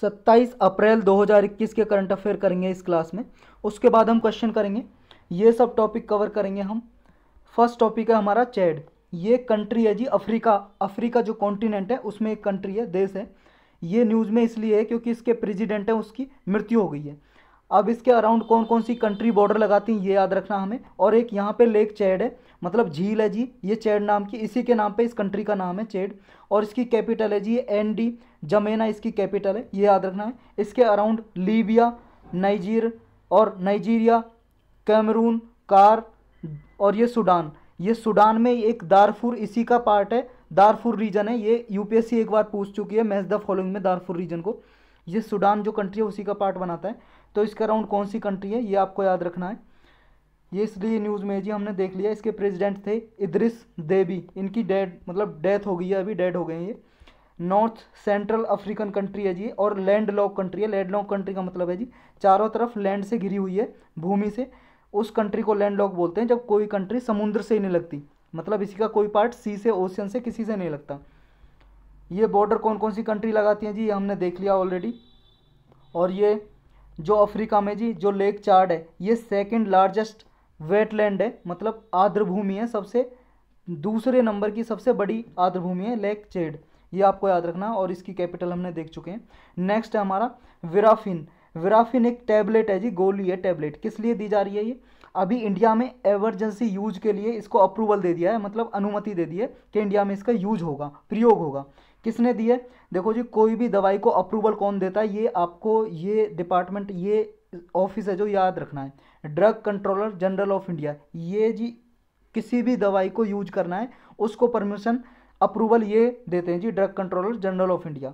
सत्ताईस अप्रैल 2021 के current affair करेंगे इस क्लास में उसके बाद हम क्वेश्चन करेंगे ये सब टॉपिक कवर करेंगे हम फर्स्ट टॉपिक है हमारा चैड ये कंट्री है जी अफ्रीका अफ्रीका जो कॉन्टिनेंट है उसमें एक कंट्री है देश है ये न्यूज़ में इसलिए है क्योंकि इसके प्रेजिडेंट हैं उसकी मृत्यु हो गई है अब इसके अराउंड कौन कौन सी कंट्री बॉर्डर लगाती हैं ये याद रखना हमें और एक यहाँ पे लेक चैड है मतलब झील है जी ये चैड नाम की इसी के नाम पे इस कंट्री का नाम है चैड और इसकी कैपिटल है जी एन डी जमेना इसकी कैपिटल है ये याद रखना है इसके अराउंड लीबिया नाइजीर और नाइजीरिया कैमरून कार और ये सूडान ये सूडान में एक दारफुर इसी का पार्ट है दारफुर रीजन है ये यू एक बार पूछ चुकी है मैच द फॉलोइंग में दारफुर रीजन को ये सूडान जो कंट्री है उसी का पार्ट बनाता है तो इसका राउंड कौन सी कंट्री है ये आपको याद रखना है ये इसलिए न्यूज़ में जी हमने देख लिया इसके प्रेसिडेंट थे इद्रिस देवी इनकी डेड मतलब डेथ हो गई है अभी डेड हो गए हैं ये नॉर्थ सेंट्रल अफ्रीकन कंट्री है जी और लैंड लॉक कंट्री है लैंड लॉक कंट्री का मतलब है जी चारों तरफ लैंड से घिरी हुई है भूमि से उस कंट्री को लैंड लॉक बोलते हैं जब कोई कंट्री समुद्र से ही नहीं लगती मतलब इसी का कोई पार्ट सी से ओशियन से किसी से नहीं लगता ये बॉर्डर कौन कौन सी कंट्री लगाती हैं जी ये हमने देख लिया ऑलरेडी और ये जो अफ्रीका में जी जो लेक चार्ड है ये सेकेंड लार्जेस्ट वेटलैंड है मतलब आर्द्र भूमि है सबसे दूसरे नंबर की सबसे बड़ी आर्द्र भूमि है लेक चेड ये आपको याद रखना और इसकी कैपिटल हमने देख चुके हैं नेक्स्ट है हमारा विराफिन विराफिन एक टैबलेट है जी गोली है टैबलेट किस लिए दी जा रही है ये अभी इंडिया में एमरजेंसी यूज के लिए इसको अप्रूवल दे दिया है मतलब अनुमति दे दी है कि इंडिया में इसका यूज होगा प्रयोग होगा किसने दिए देखो जी कोई भी दवाई को अप्रूवल कौन देता है ये आपको ये डिपार्टमेंट ये ऑफिस है जो याद रखना है Drug Controller General of India ये जी किसी भी दवाई को यूज करना है उसको परमिशन अप्रूवल ये देते हैं जी Drug Controller General of India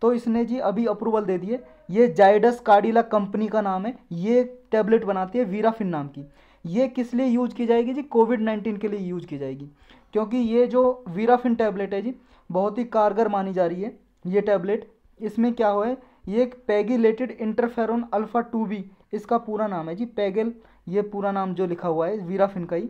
तो इसने जी अभी अप्रूवल दे दिए ये जाइडस कार्डिला कंपनी का नाम है ये टैबलेट बनाती है वीराफिन नाम की ये किस लिए यूज की जाएगी जी कोविड नाइन्टीन के लिए यूज की जाएगी क्योंकि ये जो वीराफिन टैबलेट है जी बहुत ही कारगर मानी जा रही है ये टैबलेट इसमें क्या हो है ये एक pegylated interferon alpha two B इसका पूरा नाम है जी पैगल ये पूरा नाम जो लिखा हुआ है वीराफिन का ही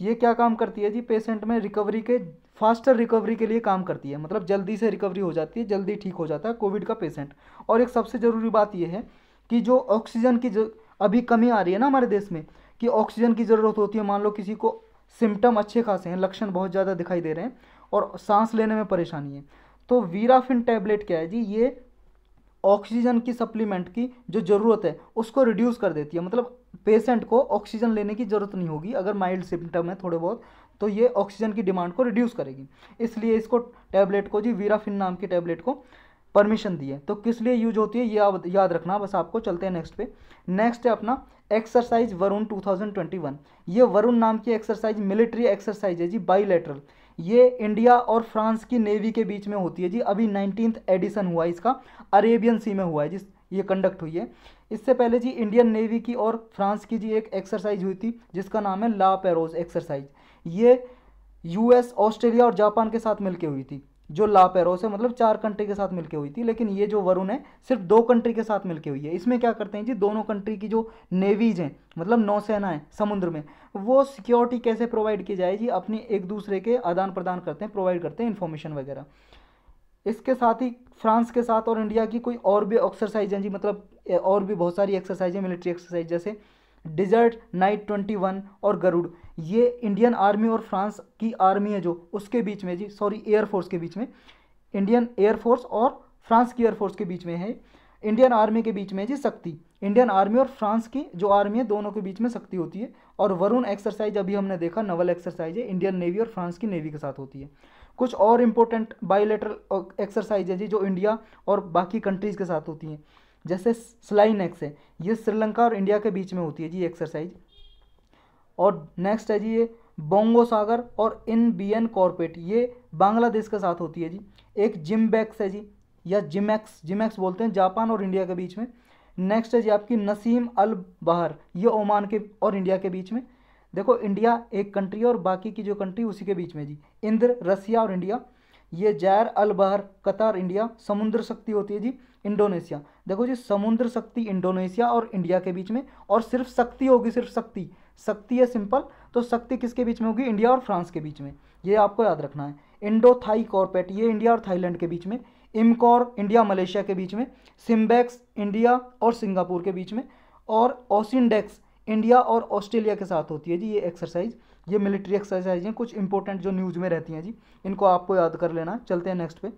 ये क्या काम करती है जी पेशेंट में रिकवरी के फास्टर रिकवरी के लिए काम करती है मतलब जल्दी से रिकवरी हो जाती है जल्दी ठीक हो जाता है कोविड का पेशेंट और एक सबसे ज़रूरी बात यह है कि जो ऑक्सीजन की जो अभी कमी आ रही है ना हमारे देश में कि ऑक्सीजन की ज़रूरत होती है मान लो किसी को सिम्टम अच्छे खासे हैं लक्षण बहुत ज़्यादा दिखाई दे रहे हैं और सांस लेने में परेशानी है तो वीराफिन टैबलेट क्या है जी ये ऑक्सीजन की सप्लीमेंट की जो ज़रूरत है उसको रिड्यूस कर देती है मतलब पेशेंट को ऑक्सीजन लेने की ज़रूरत नहीं होगी अगर माइल्ड सिम्टम है थोड़े बहुत तो ये ऑक्सीजन की डिमांड को रिड्यूस करेगी इसलिए इसको टैबलेट को जी वीराफिन नाम की टैबलेट को परमिशन दी है तो किस लिए यूज होती है ये याद रखना बस आपको चलते हैं नेक्स्ट पे नेक्स्ट है अपना एक्सरसाइज वरुण 2021 ये वरुण नाम की एक्सरसाइज मिलिट्री एक्सरसाइज है जी बाईलेटरल ये इंडिया और फ्रांस की नेवी के बीच में होती है जी अभी नाइनटीन एडिशन हुआ है इसका अरेबियन सी में हुआ है जिस ये कंडक्ट हुई है इससे पहले जी इंडियन नेवी की और फ्रांस की जी एक एक्सरसाइज हुई थी जिसका नाम है ला पेरोज एक्सरसाइज ये यूएस ऑस्ट्रेलिया और जापान के साथ मिलकर हुई थी जो लापेरोस है मतलब चार कंट्री के साथ मिलके हुई थी लेकिन ये जो वरुण है सिर्फ दो कंट्री के साथ मिलके हुई है इसमें क्या करते हैं जी दोनों कंट्री की जो नेवीज हैं मतलब नौसेना है समुद्र में वो सिक्योरिटी कैसे प्रोवाइड की जाए जी अपनी एक दूसरे के आदान प्रदान करते हैं प्रोवाइड करते हैं इन्फॉर्मेशन वगैरह इसके साथ ही फ्रांस के साथ और इंडिया की कोई और भी एक्सरसाइज हैं जी मतलब और भी बहुत सारी एक्सरसाइज है मिलिट्री एक्सरसाइज जैसे डिजर्ट नाइट ट्वेंटी वन और गरुड़ ये इंडियन आर्मी और फ्रांस की आर्मी है जो उसके बीच में जी सॉरी एयरफोर्स के बीच में इंडियन एयरफोर्स और फ्रांस की एयरफोर्स के बीच में है इंडियन आर्मी के बीच में जी शक्ति इंडियन आर्मी और फ्रांस की जो आर्मी है दोनों के बीच में शक्ति होती है और वरुण एक्सरसाइज अभी हमने देखा नवल एक्सरसाइज है इंडियन नेवी और फ्रांस की नेवी के साथ होती है कुछ और इम्पोर्टेंट बायोलेटरल एक्सरसाइज है जी जो इंडिया और बाकी कंट्रीज़ के साथ होती हैं जैसे स्लाइनेक्स है ये श्रीलंका और इंडिया के बीच में होती है जी एक्सरसाइज और नेक्स्ट है जी ये बोंगो सागर और इन बी एन कॉरपेट ये बांग्लादेश के साथ होती है जी एक जिम्बैक्स है जी या जिमैक्स जिमैक्स बोलते हैं जापान और इंडिया के बीच में नेक्स्ट है जी आपकी नसीम अल बहर ये ओमान के और इंडिया के बीच में देखो इंडिया एक कंट्री और बाकी की जो कंट्री उसी के बीच में जी इंद्र रसिया और इंडिया ये जैर अल बहर कतार इंडिया समुद्र शक्ति होती है जी इंडोनेशिया देखो जी समुद्र शक्ति इंडोनेशिया और इंडिया के बीच में और सिर्फ शक्ति होगी सिर्फ शक्ति शक्ति है सिंपल तो शक्ति किसके बीच में होगी इंडिया और फ्रांस के बीच में ये आपको याद रखना है इंडो थाई कॉरपेट ये इंडिया और थाईलैंड के बीच में इमकॉर इंडिया मलेशिया के बीच में सिम्बैक्स इंडिया और सिंगापुर के बीच में और ओसिनडेक्स इंडिया और ऑस्ट्रेलिया के साथ होती है जी ये एक्सरसाइज ये मिलिट्री एक्सरसाइज हैं कुछ इंपॉर्टेंट जो न्यूज़ में रहती हैं जी इनको आपको याद कर लेना चलते हैं नेक्स्ट पे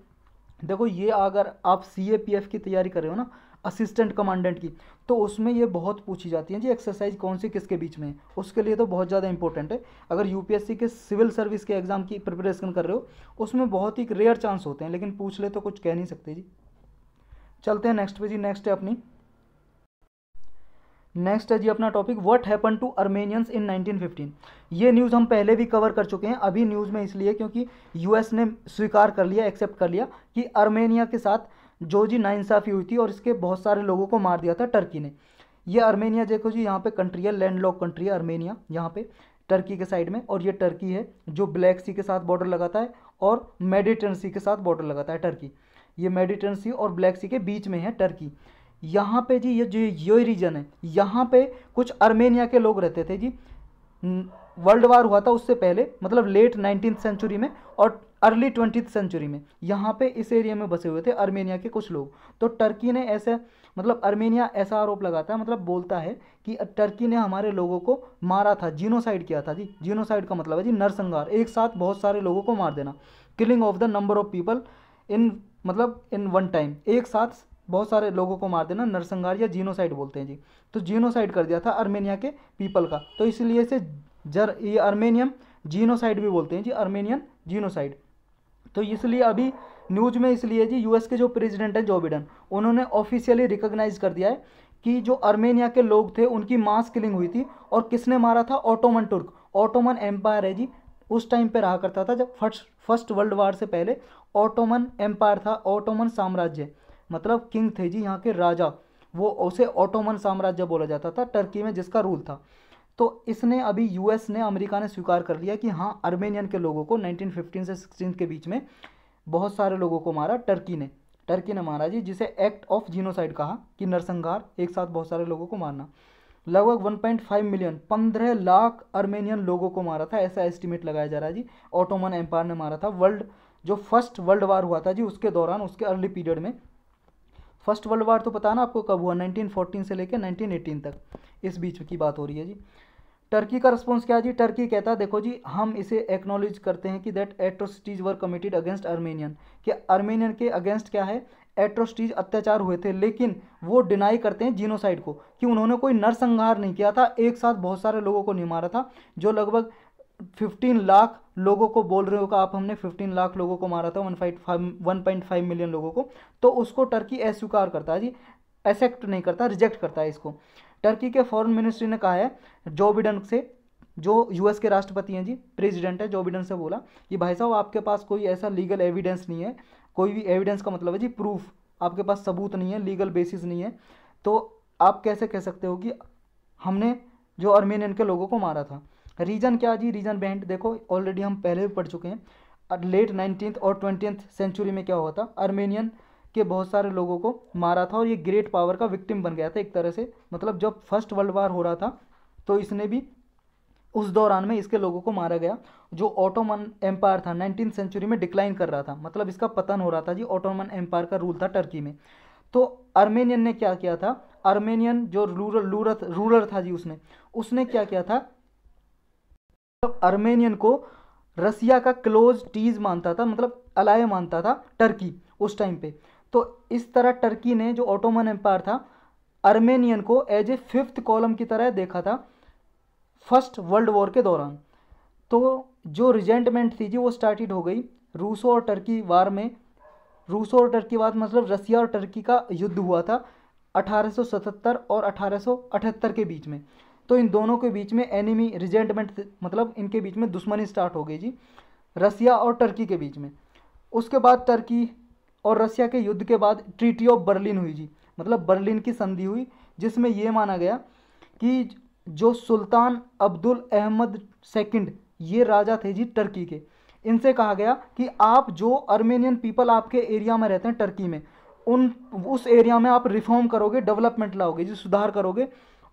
देखो ये अगर आप सी की तैयारी कर रहे हो ना असिस्टेंट कमांडेंट की तो उसमें ये बहुत पूछी जाती है जी एक्सरसाइज कौन सी किसके बीच में है उसके लिए तो बहुत ज़्यादा इंपॉर्टेंट है अगर यूपीएससी के सिविल सर्विस के एग्ज़ाम की प्रिपरेशन कर रहे हो उसमें बहुत ही रेयर चांस होते हैं लेकिन पूछ ले तो कुछ कह नहीं सकते जी चलते हैं नेक्स्ट पे जी नेक्स्ट है अपनी नेक्स्ट है जी अपना topic what happen to Armenians in 1915 ये न्यूज़ हम पहले भी कवर कर चुके हैं अभी न्यूज़ में इसलिए क्योंकि यूएस ने स्वीकार कर लिया एक्सेप्ट कर लिया कि अर्मेनिया के साथ जो जी नाइंसाफ़ी हुई थी और इसके बहुत सारे लोगों को मार दिया था टर्की ने ये आर्मेनिया देखो जी यहाँ पे कंट्री है लैंड लॉक कंट्री है आर्मेनिया यहाँ पे टर्की के साइड में और ये टर्की है जो ब्लैक सी के साथ बॉर्डर लगाता है और मेडिटेन सी के साथ बॉर्डर लगाता है टर्की ये मेडिटेन सी और ब्लैक सी के बीच में है टर्की यहाँ पे जी ये जो ये रीजन है यहाँ पे कुछ आर्मेनिया के लोग रहते थे जी वर्ल्ड हम्म, वार हुआ था उससे पहले मतलब लेट नाइनटीन सेंचुरी में और अर्ली ट्वेंटी सेंचुरी में यहाँ पे इस एरिया में बसे हुए थे अर्मेनिया के कुछ लोग तो टर्की ने ऐसे मतलब अर्मेनिया ऐसा आरोप लगाता है मतलब बोलता है कि टर्की ने हमारे लोगों को मारा था जीनोसाइड किया था जी जीनोसाइड का मतलब है जी नरसंहार एक साथ बहुत सारे लोगों को मार देना killing of the number of people in मतलब इन वन टाइम एक साथ बहुत सारे लोगों को मार देना नरसंहार या जीनोसाइड बोलते हैं जी तो जीनोसाइड कर दिया था अर्मेनिया के पीपल का तो इसलिए इसे जर ये अर्मेनियम जीनोसाइड भी बोलते हैं जी अर्मेनियन जीनोसाइड तो इसलिए अभी न्यूज में इसलिए जी यूएस के जो प्रेसिडेंट हैं जो बिडन उन्होंने ऑफिशियली रिकॉग्नाइज कर दिया है कि जो अर्मेनिया के लोग थे उनकी मास किलिंग हुई थी और किसने मारा था ऑटोमन तुर्क ऑटोमन एम्पायर है जी उस टाइम पे रहा करता था जब फर्स्ट फर्स्ट वर्ल्ड वार से पहले ऑटोमन एम्पायर था ऑटोमन साम्राज्य मतलब किंग थे जी यहाँ के राजा वो उसे ऑटोमन साम्राज्य बोला जाता था टर्की में जिसका रूल था तो इसने अभी यूएस ने अमेरिका ने स्वीकार कर लिया कि हाँ अर्मेनियन के लोगों को 1915 से 16 के बीच में बहुत सारे लोगों को मारा टर्की ने टर्की ने मारा जी जिसे एक्ट ऑफ जीनोसाइड कहा कि नरसंहार एक साथ बहुत सारे लोगों को मारना लगभग 1.5 मिलियन 15 लाख अर्मेनियन लोगों को मारा था ऐसा एस्टिमेट लगाया जा रहा है जी ऑटोमन एम्पायर ने मारा था वर्ल्ड जो फर्स्ट वर्ल्ड वार हुआ था जी उसके दौरान उसके अर्ली पीरियड में फर्स्ट वर्ल्ड वार तो पता ना आपको कब हुआ 1914 से लेकर 1918 तक इस बीच की बात हो रही है जी टर्की का रिस्पॉन्स क्या है जी टर्की कहता है देखो जी हम इसे एक्नोलेज करते हैं कि that atrocities were committed against Armenian कि आर्मेनियन के अगेंस्ट क्या है एट्रोसिटीज अत्याचार हुए थे लेकिन वो डिनाई करते हैं जीनोसाइड को कि उन्होंने कोई नरसंहार नहीं किया था एक साथ बहुत सारे लोगों को नहीं मारा था जो लगभग फिफ्टीन लाख लोगों को बोल रहे हो कि आप हमने फिफ्टीन लाख लोगों को मारा था one five one point five million लोगों को तो उसको टर्की अस्वीकार करता है जी एक्सेप्ट नहीं करता रिजेक्ट करता है इसको टर्की के फॉरेन मिनिस्ट्री ने कहा है जो बिडन से जो यूएस के राष्ट्रपति हैं जी प्रेसिडेंट है जो बिडन से बोला कि भाई साहब आपके पास कोई ऐसा लीगल एविडेंस नहीं है कोई भी एविडेंस का मतलब है जी प्रूफ आपके पास सबूत नहीं है लीगल बेसिस नहीं है तो आप कैसे कह सकते हो कि हमने जो आर्मेनियन के लोगों को मारा था रीज़न क्या जी रीज़न बैंड देखो ऑलरेडी हम पहले भी पढ़ चुके हैं लेट नाइनटीन्थ और ट्वेंटी सेंचुरी में क्या हुआ था आर्मेनियन के बहुत सारे लोगों को मारा था और ये ग्रेट पावर का विक्टिम बन गया था एक तरह से मतलब जब फर्स्ट वर्ल्ड वार हो रहा था तो इसने भी उस दौरान में इसके लोगों को मारा गया जो ऑटोमन एम्पायर था नाइनटीन सेंचुरी में डिक्लाइन कर रहा था मतलब इसका पतन हो रहा था जी ऑटोमन एम्पायर का रूल था टर्की में तो अर्मेनियन ने क्या किया था आर्मेनियन जो रूरल रूरल था जी उसने उसने क्या किया था अर्मेनियन को रसिया का क्लोज टीज मानता था मतलब अलाय मानता था टर्की उस टाइम पे तो इस तरह टर्की ने जो ऑटोमन एम्पायर था अर्मेनियन को एज ए फिफ्थ कॉलम की तरह देखा था फर्स्ट वर्ल्ड वॉर के दौरान तो जो रिजेंटमेंट थी जी वो स्टार्टिड हो गई रूसो और टर्की वार में रूसो और टर्की वार मतलब रसिया और टर्की का युद्ध हुआ था 1877 और 1878 के बीच में तो इन दोनों के बीच में एनिमी रिजेंटमेंट मतलब इनके बीच में दुश्मनी स्टार्ट हो गई जी रसिया और टर्की के बीच में उसके बाद टर्की और रसिया के युद्ध के बाद ट्रीटी ऑफ बर्लिन हुई जी मतलब बर्लिन की संधि हुई जिसमें यह माना गया कि जो सुल्तान अब्दुल अहमद सेकंड ये राजा थे जी टर्की के इनसे कहा गया कि आप जो अर्मेनियन पीपल आपके एरिया में रहते हैं टर्की में उन उस एरिया में आप रिफॉर्म करोगे डेवलपमेंट लाओगे जी सुधार करोगे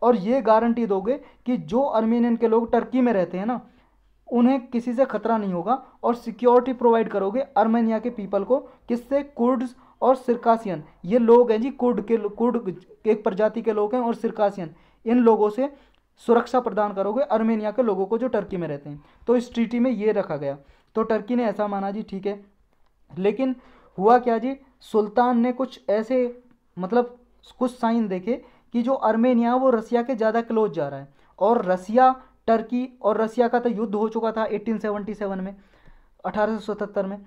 और ये गारंटी दोगे कि जो अर्मेनियन के लोग टर्की में रहते हैं ना उन्हें किसी से खतरा नहीं होगा और सिक्योरिटी प्रोवाइड करोगे अर्मेनिया के पीपल को किससे कुर्ड्स और सिरकासियन ये लोग हैं जी कुर्ड के कुर्ड एक प्रजाति के लोग हैं और सिरकासियन इन लोगों से सुरक्षा प्रदान करोगे अर्मेनिया के लोगों को जो टर्की में रहते हैं तो इस ट्रीटी में ये रखा गया तो टर्की ने ऐसा माना जी ठीक है लेकिन हुआ क्या जी सुल्तान ने कुछ ऐसे मतलब कुछ साइन देखे कि जो आर्मेनिया वो रसिया के ज़्यादा क्लोज जा रहा है और रसिया टर्की और रसिया का तो युद्ध हो चुका था 1877 में 1877 में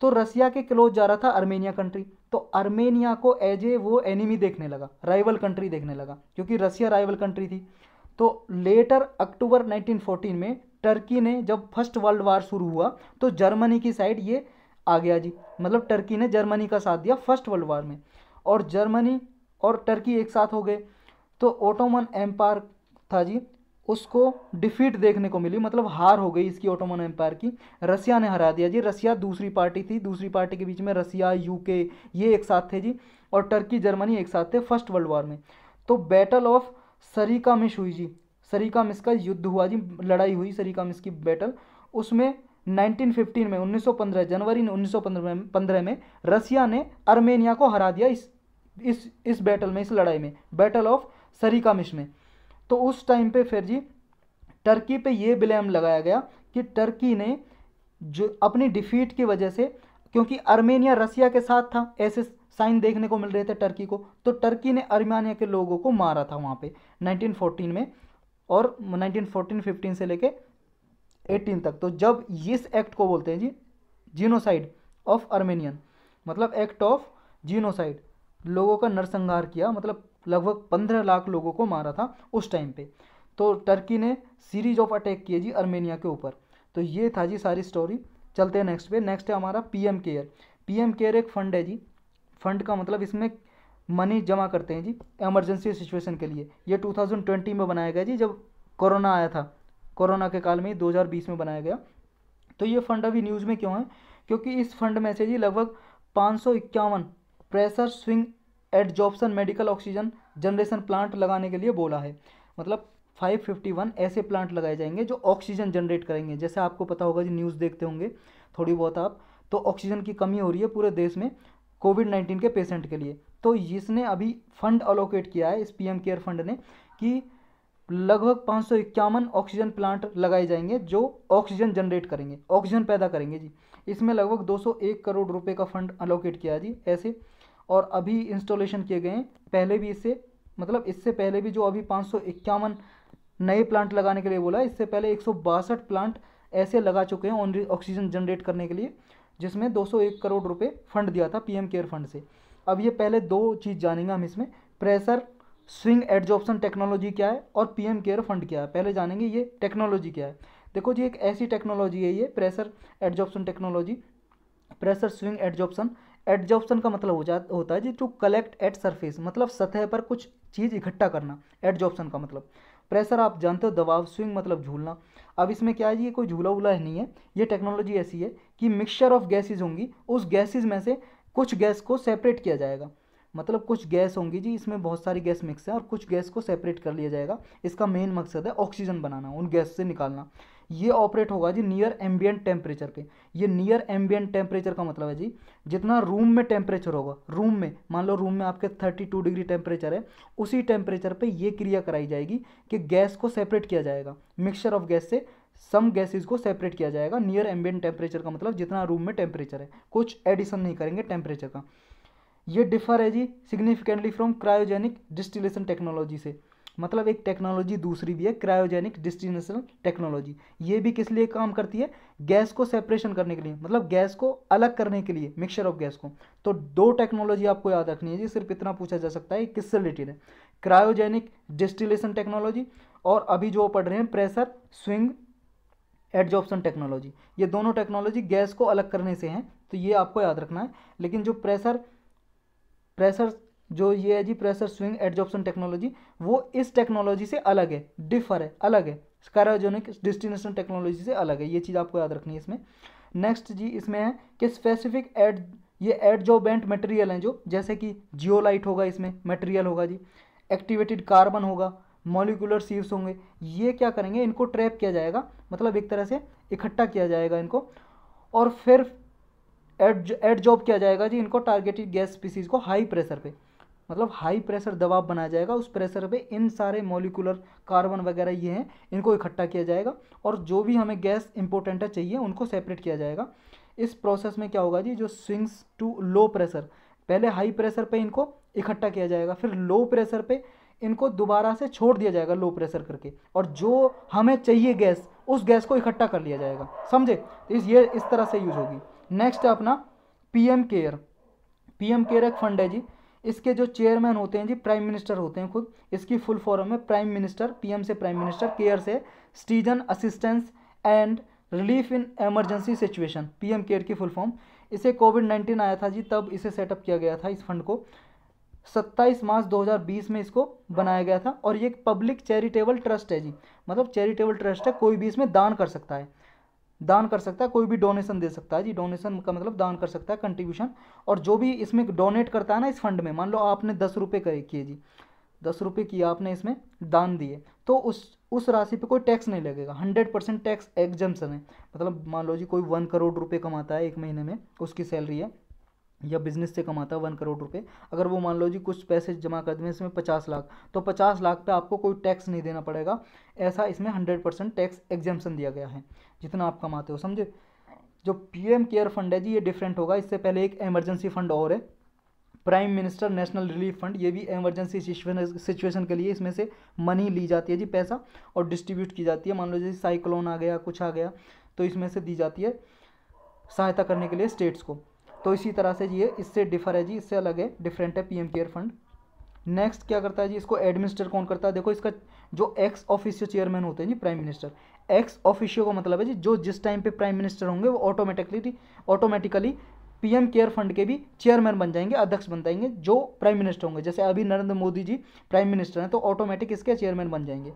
तो रसिया के क्लोज जा रहा था आर्मेनिया कंट्री तो आर्मेनिया को एज ए वो एनिमी देखने लगा राइवल कंट्री देखने लगा क्योंकि रसिया राइवल कंट्री थी तो लेटर अक्टूबर 1914 में टर्की ने जब फर्स्ट वर्ल्ड वार शुरू हुआ तो जर्मनी की साइड ये आ गया जी मतलब टर्की ने जर्मनी का साथ दिया फर्स्ट वर्ल्ड वार में और जर्मनी और टर्की एक साथ हो गए तो ओटोमन एम्पायर था जी उसको डिफीट देखने को मिली मतलब हार हो गई इसकी ओटोमन एम्पायर की रसिया ने हरा दिया जी रसिया दूसरी पार्टी थी दूसरी पार्टी के बीच में रसिया यूके ये एक साथ थे जी और टर्की जर्मनी एक साथ थे फर्स्ट वर्ल्ड वॉर में तो बैटल ऑफ सरिका मिश हुई जी सरीका मिस का युद्ध हुआ जी लड़ाई हुई सरिका मिस की बैटल उसमें 1915 में 1915 जनवरी 1915 में रसिया ने आर्मेनिया को हरा दिया इस इस इस बैटल में इस लड़ाई में बैटल ऑफ सरिकामिश में तो उस टाइम पे फिर जी टर्की पे ये ब्लेम लगाया गया कि टर्की ने जो अपनी डिफीट की वजह से क्योंकि अर्मेनिया रसिया के साथ था ऐसे साइन देखने को मिल रहे थे टर्की को तो टर्की ने अर्मेनिया के लोगों को मारा था वहाँ पे 1914 में और 1914-15 से लेके 18 तक तो जब इस एक्ट को बोलते हैं जी जीनोसाइड ऑफ अर्मेनियन मतलब एक्ट ऑफ जीनोसाइड लोगों का नरसंहार किया मतलब लगभग पंद्रह लाख लोगों को मारा था उस टाइम पे तो टर्की ने सीरीज ऑफ अटैक किए जी आर्मेनिया के ऊपर तो ये था जी सारी स्टोरी चलते हैं नेक्स्ट पे नेक्स्ट है हमारा पीएम केयर पीएम केयर एक फंड है जी फंड का मतलब इसमें मनी जमा करते हैं जी एमरजेंसी सिचुएशन के लिए ये 2020 में बनाया गया जी जब कोरोना आया था कोरोना के काल में बीस में बनाया गया तो ये फंड अभी न्यूज़ में क्यों है क्योंकि इस फंड में से जी लगभग पाँच pressure swing adsorption medical oxygen generation plant लगाने के लिए बोला है मतलब 551 ऐसे प्लांट लगाए जाएंगे जो ऑक्सीजन जनरेट करेंगे जैसे आपको पता होगा जी न्यूज़ देखते होंगे थोड़ी बहुत आप तो ऑक्सीजन की कमी हो रही है पूरे देश में कोविड नाइन्टीन के पेशेंट के लिए तो इसने अभी फंड अलोकेट किया है इस पीएम केयर फंड ने कि लगभग पाँच ऑक्सीजन प्लांट लगाए जाएंगे जो ऑक्सीजन जनरेट करेंगे ऑक्सीजन पैदा करेंगे जी इसमें लगभग दो करोड़ रुपये का फंड अलोकेट किया जी ऐसे और अभी इंस्टॉलेशन किए गए हैं पहले भी इससे मतलब इससे पहले भी जो अभी पाँच नए प्लांट लगाने के लिए बोला इससे पहले एक प्लांट ऐसे लगा चुके हैं ऑक्सीजन जनरेट करने के लिए जिसमें 201 करोड़ रुपए फंड दिया था पीएम केयर फंड से अब ये पहले दो चीज़ जानेंगे हम इसमें प्रेशर स्विंग एडजॉप्शन टेक्नोलॉजी क्या है और पीएम केयर फंड क्या है पहले जानेंगे ये टेक्नोलॉजी क्या है देखो जी एक ऐसी टेक्नोलॉजी है ये pressure adsorption technology pressure swing adsorption adsorption का मतलब हो जा होता है जी टू कलेक्ट एट सरफेस मतलब सतह पर कुछ चीज़ इकट्ठा करना एडजॉप्शन का मतलब प्रेशर आप जानते हो दबाव स्विंग मतलब झूलना अब इसमें क्या है ये कोई झूला वूला नहीं है ये टेक्नोलॉजी ऐसी है कि मिक्सचर ऑफ गैसेज होंगी उस गैसेज में से कुछ गैस को सेपरेट किया जाएगा मतलब कुछ गैस होंगी जी इसमें बहुत सारी गैस मिक्स है और कुछ गैस को सेपरेट कर लिया जाएगा इसका मेन मकसद है ऑक्सीजन बनाना उन गैस से निकालना ये ऑपरेट होगा जी नियर एम्बियंट टेम्परेचर के ये नियर एम्बियंट टेम्परेचर का मतलब है जी जितना रूम में टेम्परेचर होगा रूम में मान लो रूम में आपके 32 डिग्री टेम्परेचर है उसी टेम्परेचर पे ये क्रिया कराई जाएगी कि गैस को सेपरेट किया जाएगा मिक्सचर ऑफ गैस से सम गैसेज को सेपरेट किया जाएगा नियर एम्बियंट टेम्परेचर का मतलब जितना रूम में टेम्परेचर है कुछ एडिशन नहीं करेंगे टेम्परेचर का ये डिफर है जी significantly from cryogenic distillation technology से मतलब एक टेक्नोलॉजी दूसरी भी है क्रायोजेनिक डिस्टिनेशन टेक्नोलॉजी ये भी किस लिए काम करती है गैस को सेपरेशन करने के लिए मतलब गैस को अलग करने के लिए मिक्सचर ऑफ गैस को तो दो टेक्नोलॉजी आपको याद रखनी है जी सिर्फ इतना पूछा जा सकता है किससे रिलेटेड है क्रायोजेनिक डिस्टिलेशन टेक्नोलॉजी और अभी जो पढ़ रहे हैं प्रेशर स्विंग एडजॉप्शन टेक्नोलॉजी ये दोनों टेक्नोलॉजी गैस को अलग करने से हैं तो ये आपको याद रखना है लेकिन जो प्रेशर प्रेशर जो ये है जी प्रेशर स्विंग एडजॉप्शन टेक्नोलॉजी वो इस टेक्नोलॉजी से अलग है डिफर है अलग है स्काराजोनिक डिस्टिनेशन टेक्नोलॉजी से अलग है ये चीज़ आपको याद रखनी है इसमें नेक्स्ट जी इसमें है कि स्पेसिफिक एड ये एडजोबेंट मटेरियल हैं जो जैसे कि जियोलाइट होगा इसमें मटेरियल होगा जी एक्टिवेटेड कार्बन होगा मॉलिकुलर सीव्स होंगे ये क्या करेंगे इनको ट्रैप किया जाएगा मतलब एक तरह से इकट्ठा किया जाएगा इनको और फिर एड एड जॉब किया जाएगा जी इनको टारगेटेड गैस स्पीसीज को हाई प्रेशर पे मतलब हाई प्रेशर दबाव बनाया जाएगा उस प्रेशर पे इन सारे मोलिकुलर कार्बन वगैरह ये हैं इनको इकट्ठा किया जाएगा और जो भी हमें गैस इंपॉर्टेंट है चाहिए उनको सेपरेट किया जाएगा इस प्रोसेस में क्या होगा जी जो स्विंग्स टू लो प्रेशर पहले हाई प्रेशर पे इनको इकट्ठा किया जाएगा फिर लो प्रेशर पे इनको दोबारा से छोड़ दिया जाएगा लो प्रेशर करके और जो हमें चाहिए गैस उस गैस को इकट्ठा कर लिया जाएगा समझे तो इस ये इस तरह से यूज होगी नेक्स्ट है अपना P M care P M care एक फंड है जी इसके जो चेयरमैन होते हैं जी प्राइम मिनिस्टर होते हैं खुद इसकी फुल फॉर्म है प्राइम मिनिस्टर पीएम से प्राइम मिनिस्टर केयर से citizen assistance and relief in emergency situation PM care की फुल फॉर्म इसे कोविड नाइन्टीन आया था जी तब इसे सेटअप किया गया था इस फंड को सत्ताईस मार्च दो में इसको बनाया गया था और ये एक पब्लिक चैरिटेबल ट्रस्ट है जी मतलब चैरिटेबल ट्रस्ट है कोई भी इसमें दान कर सकता है दान कर सकता है कोई भी डोनेशन दे सकता है जी डोनेशन का मतलब दान कर सकता है कंट्रीब्यूशन और जो भी इसमें डोनेट करता है ना इस फंड में मान लो आपने दस रुपये किए जी दस रुपये किए आपने इसमें दान दिए तो उस उस राशि पे कोई टैक्स नहीं लगेगा हंड्रेड परसेंट टैक्स एग्जम्पन है मतलब मान लो जी कोई वन करोड़ रुपये कमाता है एक महीने में उसकी सैलरी है या बिजनेस से कमाता है वन करोड़ रुपए अगर वो मान लो जी कुछ पैसे जमा कर दें इसमें पचास लाख तो पचास लाख पे आपको कोई टैक्स नहीं देना पड़ेगा ऐसा इसमें हंड्रेड परसेंट टैक्स एग्जामेशन दिया गया है जितना आप कमाते हो समझे जो पीएम केयर फंड है जी ये डिफरेंट होगा इससे पहले एक एमरजेंसी फंड और है prime minister national relief fund ये भी एमरजेंसी सिचुएशन के लिए इसमें से मनी ली जाती है जी पैसा और डिस्ट्रीब्यूट की जाती है मान लो जैसे साइक्लोन आ गया कुछ आ गया तो इसमें से दी जाती है सहायता करने के लिए स्टेट्स को तो इसी तरह से ये इससे डिफर है जी इससे अलग है डिफरेंट है पीएम केयर फंड नेक्स्ट क्या करता है जी इसको एडमिनिस्टर कौन करता है देखो इसका जो एक्स ऑफिशियो चेयरमैन होते हैं जी प्राइम मिनिस्टर एक्स ऑफिशियो का मतलब है जी जो जिस टाइम पे प्राइम मिनिस्टर होंगे वो automatically automatically PM care fund के भी चेयरमैन बन जाएंगे अध्यक्ष बन जाएंगे जो प्राइम मिनिस्टर होंगे जैसे अभी नरेंद्र मोदी जी प्राइम मिनिस्टर हैं तो ऑटोमेटिक इसके चेयरमैन बन जाएंगे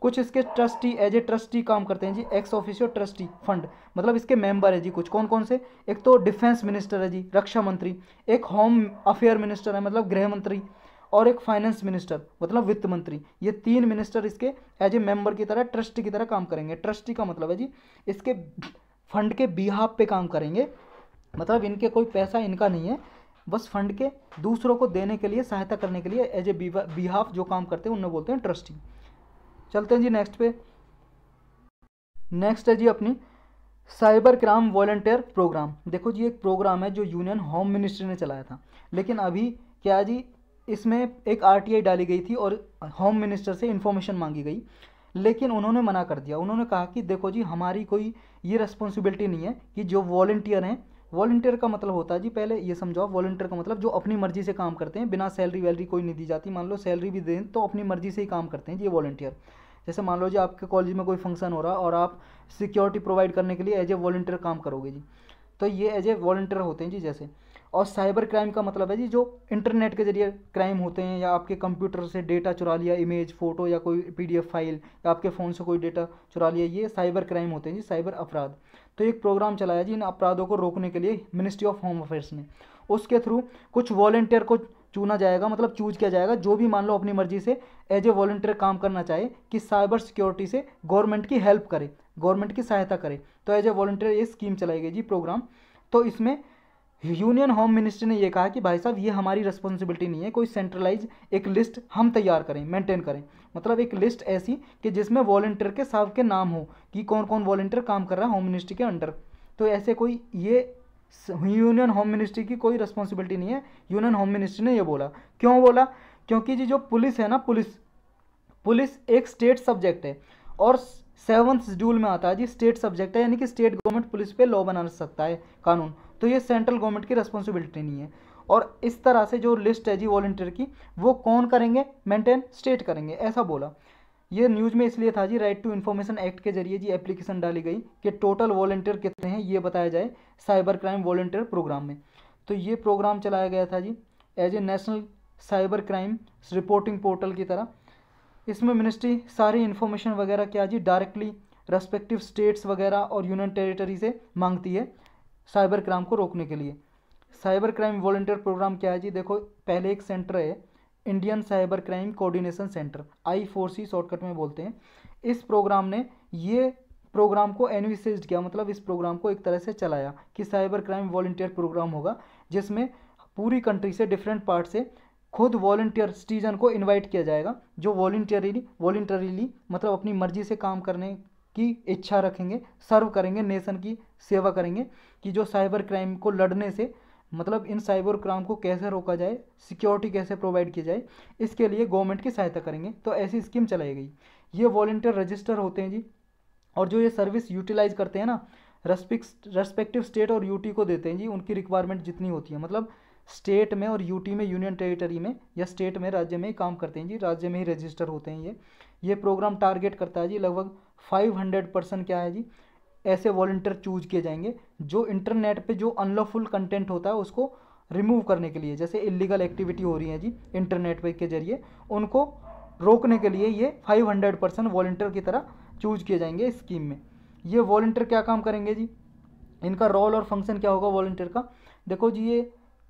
कुछ इसके ट्रस्टी एज ए ट्रस्टी काम करते हैं जी एक्स ऑफिशियल ट्रस्टी फंड मतलब इसके मेंबर है जी कुछ कौन कौन से एक तो डिफेंस मिनिस्टर है जी रक्षा मंत्री एक होम अफेयर मिनिस्टर है मतलब गृह मंत्री और एक फाइनेंस मिनिस्टर मतलब वित्त मंत्री ये तीन मिनिस्टर इसके एज ए मेंबर की तरह ट्रस्टी की तरह काम करेंगे ट्रस्टी का मतलब है जी इसके फंड के बिहाब पे काम करेंगे मतलब इनके कोई पैसा इनका नहीं है बस फंड के दूसरों को देने के लिए सहायता करने के लिए एज ए बिहाफ जो काम करते हैं उन्हें बोलते हैं ट्रस्टी चलते हैं जी नेक्स्ट पे नेक्स्ट है जी अपनी साइबर क्राइम वॉल्टियर प्रोग्राम देखो जी एक प्रोग्राम है जो यूनियन होम मिनिस्ट्री ने चलाया था लेकिन अभी क्या जी इसमें एक आरटीआई डाली गई थी और होम मिनिस्टर से इन्फॉर्मेशन मांगी गई लेकिन उन्होंने मना कर दिया उन्होंने कहा कि देखो जी हमारी कोई ये रिस्पॉन्सिबिलिटी नहीं है कि जो वॉल्टियर हैं वॉलंटियर का मतलब होता है जी पहले ये समझाओ वॉलंटियर का मतलब जो अपनी मर्जी से काम करते हैं बिना सैलरी वैलरी कोई नहीं दी जाती मान लो सैलरी भी दें तो अपनी मर्जी से ही काम करते हैं जी वॉलंटियर जैसे मान लो जी आपके कॉलेज में कोई फंक्शन हो रहा और आप सिक्योरिटी प्रोवाइड करने के लिए एज ए वॉल्टियर काम करोगे जी तो ये एज ए वॉल्टियर होते हैं जी जैसे और साइबर क्राइम का मतलब है जी जो इंटरनेट के जरिए क्राइम होते हैं या आपके कंप्यूटर से डेटा चुरा लिया इमेज फ़ोटो या कोई पीडीएफ फाइल या आपके फ़ोन से कोई डेटा चुरा लिया ये साइबर क्राइम होते हैं जी साइबर अपराध तो एक प्रोग्राम चलाया जी इन अपराधों को रोकने के लिए मिनिस्ट्री ऑफ होम अफेयर्स ने उसके थ्रू कुछ वॉलेंटियर को चुना जाएगा मतलब चूज किया जाएगा जो भी मान लो अपनी मर्जी से एज ए वॉलेंटियर काम करना चाहे कि साइबर सिक्योरिटी से गवर्नमेंट की हेल्प करे गवर्नमेंट की सहायता करे तो एज ए वॉलेंटियर ये स्कीम चलाई गई जी प्रोग्राम तो इसमें यूनियन होम मिनिस्ट्री ने यह कहा कि भाई साहब ये हमारी रिस्पॉन्सिबिलिटी नहीं है कोई सेंट्रलाइज एक लिस्ट हम तैयार करें मेंटेन करें मतलब एक लिस्ट ऐसी कि जिसमें वॉल्टियर के साहब के नाम हो कि कौन कौन वॉल्टियर काम कर रहा है होम मिनिस्ट्री के अंडर तो ऐसे कोई ये यूनियन होम मिनिस्ट्री की कोई रिस्पॉन्सिबिलिटी नहीं है यूनियन होम मिनिस्ट्री ने यह बोला क्यों बोला क्योंकि जी जो पुलिस है ना पुलिस पुलिस एक स्टेट सब्जेक्ट है और सेवन्थ शेड्यूल में आता है जी स्टेट सब्जेक्ट है यानी कि स्टेट गवर्नमेंट पुलिस पे लॉ बना सकता है कानून तो ये सेंट्रल गवर्नमेंट की रिस्पॉन्सिबिलिटी नहीं है और इस तरह से जो लिस्ट है जी वॉल्टियर की वो कौन करेंगे मेंटेन स्टेट करेंगे ऐसा बोला ये न्यूज़ में इसलिए था जी राइट टू इन्फॉर्मेशन एक्ट के जरिए जी एप्लीकेशन डाली गई कि टोटल वॉल्टियर कितने हैं ये बताया जाए साइबर क्राइम वॉल्टियर प्रोग्राम में तो ये प्रोग्राम चलाया गया था जी as a national cyber crime reporting portal की तरह इसमें मिनिस्ट्री सारी इन्फॉर्मेशन वगैरह क्या जी डायरेक्टली रेस्पेक्टिव स्टेट्स वगैरह और यूनियन टेरिटरी से मांगती है साइबर क्राइम को रोकने के लिए साइबर क्राइम वॉल्टियर प्रोग्राम क्या है जी देखो पहले एक सेंटर है Indian cyber crime coordination centre I four C shortcut में बोलते हैं इस प्रोग्राम ने ये प्रोग्राम को एनविसेज किया मतलब इस प्रोग्राम को एक तरह से चलाया कि साइबर क्राइम वॉल्टियर प्रोग्राम होगा जिसमें पूरी कंट्री से डिफरेंट पार्ट से खुद वॉल्टियर सिटीजन को इन्वाइट किया जाएगा जो वॉल्टियरली वॉल्टियरली मतलब अपनी मर्जी से काम करने की इच्छा रखेंगे सर्व करेंगे नेशन की सेवा करेंगे कि जो साइबर क्राइम को लड़ने से मतलब इन साइबर क्राइम को कैसे रोका जाए सिक्योरिटी कैसे प्रोवाइड की जाए इसके लिए गवर्नमेंट की सहायता करेंगे तो ऐसी स्कीम चलाई गई ये वॉल्टियर रजिस्टर होते हैं जी और जो ये सर्विस यूटिलाइज करते हैं ना रेस्पेक्टिव स्टेट और यूटी को देते हैं जी उनकी रिक्वायरमेंट जितनी होती है मतलब स्टेट में और यूटी में यूनियन टेरिटरी में या स्टेट में राज्य में ही काम करते हैं जी राज्य में ही रजिस्टर होते हैं ये ये प्रोग्राम टारगेट करता है जी लगभग फाइव हंड्रेड परसेंट क्या है जी ऐसे वॉल्टियर चूज किए जाएंगे जो इंटरनेट पे जो अनलॉफुल कंटेंट होता है उसको रिमूव करने के लिए जैसे इलीगल एक्टिविटी हो रही है जी इंटरनेट पे के जरिए उनको रोकने के लिए ये 500 परसेंट वॉल्टियर की तरह चूज किए जाएंगे स्कीम में ये वॉल्टियर क्या काम करेंगे जी इनका रोल और फंक्शन क्या होगा वॉल्टियर का देखो जी ये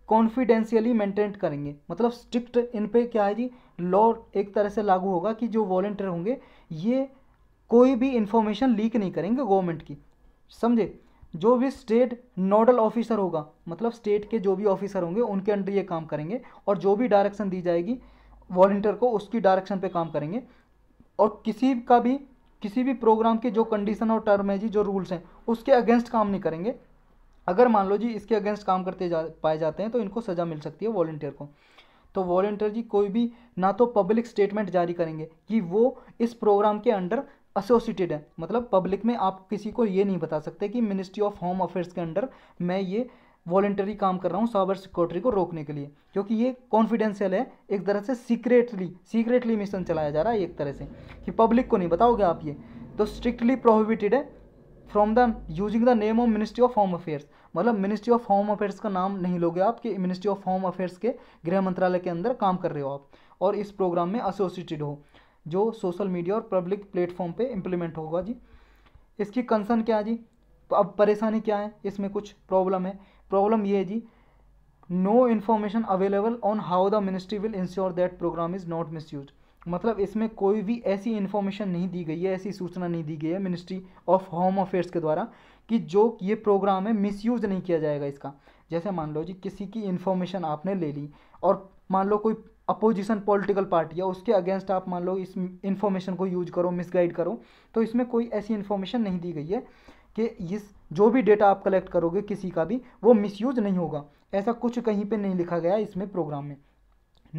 कॉन्फिडेंशियली मेंटेन करेंगे मतलब स्ट्रिक्ट इन पे क्या है जी लॉ एक तरह से लागू होगा कि जो वॉल्टियर होंगे ये कोई भी इंफॉर्मेशन लीक नहीं करेंगे गवर्नमेंट की समझे जो भी स्टेट नोडल ऑफिसर होगा मतलब स्टेट के जो भी ऑफिसर होंगे उनके अंडर ये काम करेंगे और जो भी डायरेक्शन दी जाएगी वॉल्टियर को उसकी डायरेक्शन पे काम करेंगे और किसी का भी किसी भी प्रोग्राम के जो कंडीशन और टर्म है जी जो रूल्स हैं उसके अगेंस्ट काम नहीं करेंगे अगर मान लो जी इसके अगेंस्ट काम करते जा पाए जाते हैं तो इनको सज़ा मिल सकती है वॉल्टियर को तो वॉल्टियर जी कोई भी ना तो पब्लिक स्टेटमेंट जारी करेंगे कि वो इस प्रोग्राम के अंडर एसोसिएटेड है मतलब पब्लिक में आप किसी को ये नहीं बता सकते कि मिनिस्ट्री ऑफ होम अफेयर्स के अंडर मैं ये वॉलेंटरी काम कर रहा हूँ साइबर सिक्योरिटी को रोकने के लिए क्योंकि ये कॉन्फिडेंशियल है एक तरह से सीक्रेटली सीक्रेटली मिशन चलाया जा रहा है एक तरह से कि पब्लिक को नहीं बताओगे आप ये तो स्ट्रिक्टली प्रोहिबिटेड है from the using the name of ministry of home affairs मतलब मिनिस्ट्री ऑफ होम अफेयर्स का नाम नहीं लोगे आप कि मिनिस्ट्री ऑफ होम अफेयर्स के गृह मंत्रालय के अंदर काम कर रहे हो आप और इस प्रोग्राम में एसोसिएटेड हो जो सोशल मीडिया और पब्लिक प्लेटफॉर्म पे इम्प्लीमेंट होगा जी इसकी कंसर्न क्या है जी तो अब परेशानी क्या है इसमें कुछ प्रॉब्लम है प्रॉब्लम ये है जी no information available on how the ministry will ensure that program is not miss मतलब इसमें कोई भी ऐसी इन्फॉर्मेशन नहीं दी गई है ऐसी सूचना नहीं दी गई है मिनिस्ट्री ऑफ होम अफेयर्स के द्वारा कि जो ये प्रोग्राम है मिसयूज़ नहीं किया जाएगा इसका जैसे मान लो जी किसी की इन्फॉर्मेशन आपने ले ली और मान लो कोई अपोजिशन पॉलिटिकल पार्टी है उसके अगेंस्ट आप मान लो इस इन्फॉर्मेशन को यूज करो मिसगाइड करो तो इसमें कोई ऐसी इन्फॉर्मेशन नहीं दी गई है कि इस जो भी डेटा आप कलेक्ट करोगे किसी का भी वो मिसयूज नहीं होगा ऐसा कुछ कहीं पे नहीं लिखा गया इसमें प्रोग्राम में